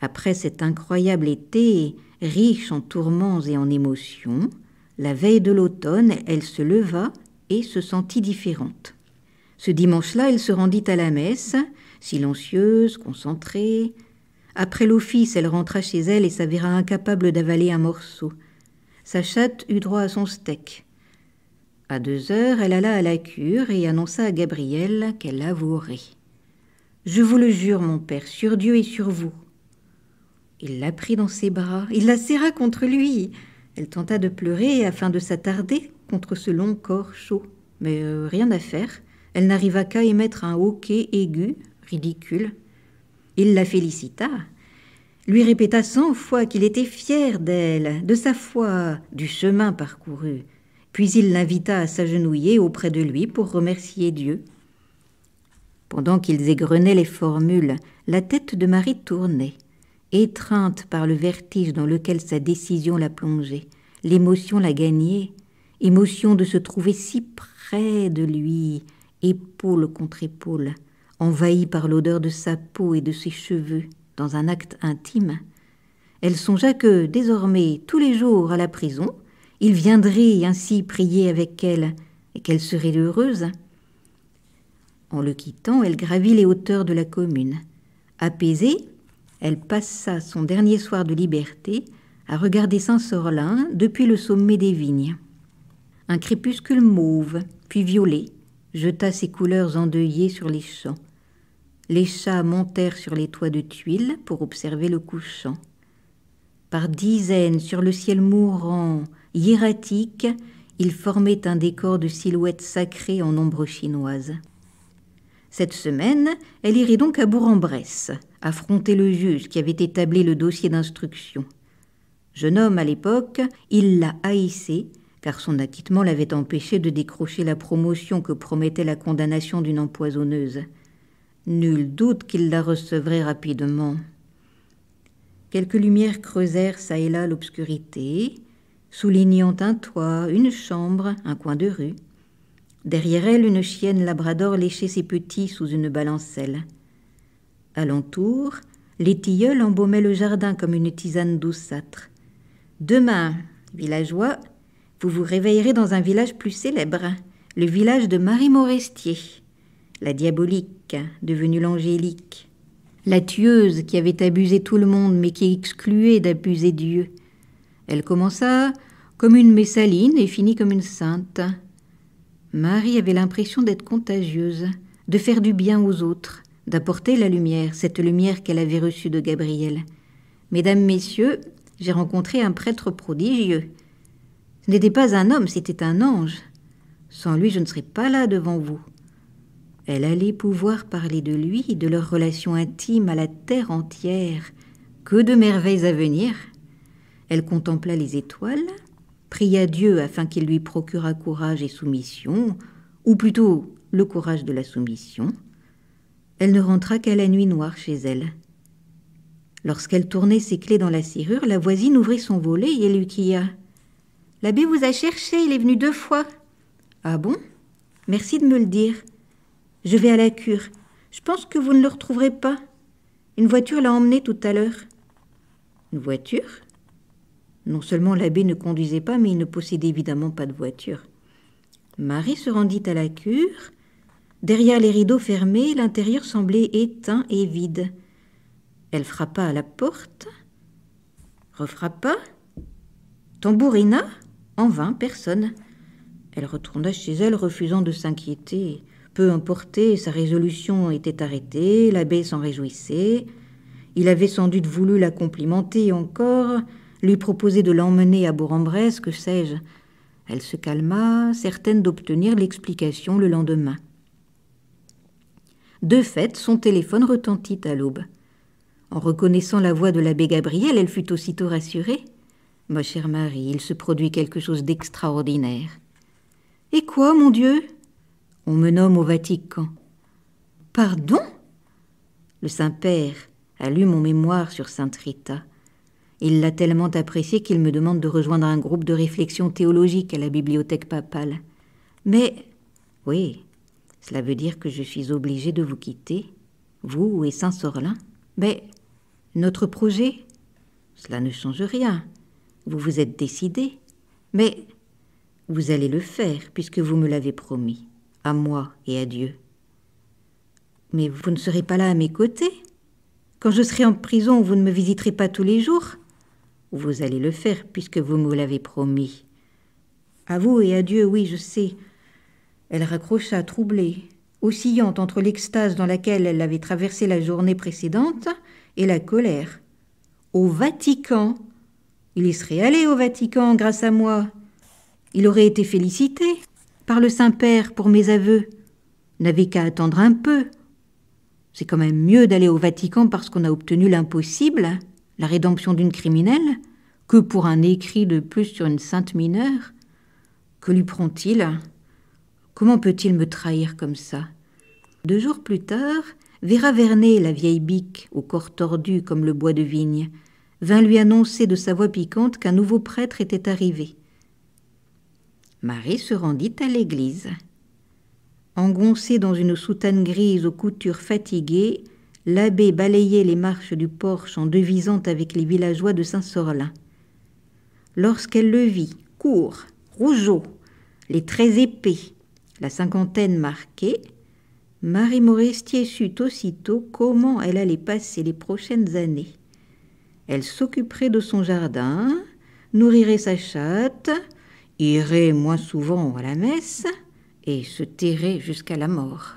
Après cet incroyable été, riche en tourments et en émotions, la veille de l'automne, elle se leva et se sentit différente. Ce dimanche-là, elle se rendit à la messe, silencieuse, concentrée. Après l'office, elle rentra chez elle et s'avéra incapable d'avaler un morceau. Sa chatte eut droit à son steak. À deux heures, elle alla à la cure et annonça à Gabriel qu'elle avouerait. Je vous le jure, mon père, sur Dieu et sur vous. Il la prit dans ses bras, il la serra contre lui. Elle tenta de pleurer afin de s'attarder contre ce long corps chaud. Mais euh, rien à faire. Elle n'arriva qu'à émettre un hoquet aigu, ridicule. Il la félicita, lui répéta cent fois qu'il était fier d'elle, de sa foi, du chemin parcouru, puis il l'invita à s'agenouiller auprès de lui pour remercier Dieu. Pendant qu'ils égrenaient les formules, la tête de Marie tournait, étreinte par le vertige dans lequel sa décision la plongeait, l'émotion la gagnait, émotion de se trouver si près de lui, épaule contre épaule, envahie par l'odeur de sa peau et de ses cheveux, dans un acte intime. Elle songea que, désormais, tous les jours à la prison, il viendrait ainsi prier avec elle, et qu'elle serait heureuse. En le quittant, elle gravit les hauteurs de la commune. Apaisée, elle passa son dernier soir de liberté à regarder Saint-Sorlin depuis le sommet des vignes. Un crépuscule mauve, puis violet, jeta ses couleurs endeuillées sur les champs. Les chats montèrent sur les toits de tuiles pour observer le couchant. Par dizaines sur le ciel mourant, Hiératique, il formait un décor de silhouettes sacrées en ombre chinoise. Cette semaine, elle irait donc à Bourg-en-Bresse, affronter le juge qui avait établi le dossier d'instruction. Jeune homme à l'époque, il la haïssait, car son acquittement l'avait empêché de décrocher la promotion que promettait la condamnation d'une empoisonneuse. Nul doute qu'il la recevrait rapidement. Quelques lumières creusèrent çà et là l'obscurité, soulignant un toit, une chambre, un coin de rue. Derrière elle, une chienne labrador léchait ses petits sous une balancelle. Alentour, les tilleuls embaumaient le jardin comme une tisane douceâtre. Demain, villageois, vous vous réveillerez dans un village plus célèbre, le village de Marie-Morestier, la diabolique, devenue l'angélique, la tueuse qui avait abusé tout le monde mais qui excluait d'abuser Dieu elle commença comme une messaline et finit comme une sainte. Marie avait l'impression d'être contagieuse, de faire du bien aux autres, d'apporter la lumière, cette lumière qu'elle avait reçue de Gabriel. Mesdames, Messieurs, j'ai rencontré un prêtre prodigieux. Ce n'était pas un homme, c'était un ange. Sans lui, je ne serais pas là devant vous. Elle allait pouvoir parler de lui, de leur relation intime à la terre entière. Que de merveilles à venir! Elle contempla les étoiles, pria Dieu afin qu'il lui procurât courage et soumission, ou plutôt le courage de la soumission. Elle ne rentra qu'à la nuit noire chez elle. Lorsqu'elle tournait ses clés dans la serrure, la voisine ouvrit son volet et elle lui cria L'abbé vous a cherché, il est venu deux fois. Ah bon Merci de me le dire. Je vais à la cure. Je pense que vous ne le retrouverez pas. Une voiture l'a emmené tout à l'heure. Une voiture non seulement l'abbé ne conduisait pas, mais il ne possédait évidemment pas de voiture. Marie se rendit à la cure. Derrière les rideaux fermés, l'intérieur semblait éteint et vide. Elle frappa à la porte, refrappa, tambourina, en vain, personne. Elle retourna chez elle, refusant de s'inquiéter. Peu importait, sa résolution était arrêtée, l'abbé s'en réjouissait. Il avait sans doute voulu la complimenter encore, lui proposer de l'emmener à Bourg-en-Bresse, que sais-je. Elle se calma, certaine d'obtenir l'explication le lendemain. De fait, son téléphone retentit à l'aube. En reconnaissant la voix de l'abbé Gabriel, elle fut aussitôt rassurée. Ma chère Marie, il se produit quelque chose d'extraordinaire. Et quoi, mon Dieu On me nomme au Vatican. Pardon Le Saint-Père a lu mon mémoire sur Sainte Rita. Il l'a tellement apprécié qu'il me demande de rejoindre un groupe de réflexion théologique à la bibliothèque papale. Mais, oui, cela veut dire que je suis obligée de vous quitter, vous et Saint-Sorlin. Mais, notre projet Cela ne change rien. Vous vous êtes décidé. Mais, vous allez le faire, puisque vous me l'avez promis, à moi et à Dieu. Mais vous ne serez pas là à mes côtés. Quand je serai en prison, vous ne me visiterez pas tous les jours. Vous allez le faire, puisque vous me l'avez promis. À vous et à Dieu, oui, je sais. Elle raccrocha, troublée, oscillante entre l'extase dans laquelle elle avait traversé la journée précédente et la colère. Au Vatican Il y serait allé au Vatican grâce à moi. Il aurait été félicité par le Saint-Père pour mes aveux. N'avait qu'à attendre un peu. C'est quand même mieux d'aller au Vatican parce qu'on a obtenu l'impossible la rédemption d'une criminelle, que pour un écrit de plus sur une sainte mineure Que lui prend-il Comment peut-il me trahir comme ça Deux jours plus tard, Vera Vernet, la vieille bique, au corps tordu comme le bois de vigne, vint lui annoncer de sa voix piquante qu'un nouveau prêtre était arrivé. Marie se rendit à l'église. Engoncée dans une soutane grise aux coutures fatiguées, l'abbé balayait les marches du porche en devisant avec les villageois de Saint-Sorlin. Lorsqu'elle le vit, court, rougeau, les traits épais, la cinquantaine marquée, Marie Morestier sut aussitôt comment elle allait passer les prochaines années. Elle s'occuperait de son jardin, nourrirait sa chatte, irait moins souvent à la messe et se tairait jusqu'à la mort.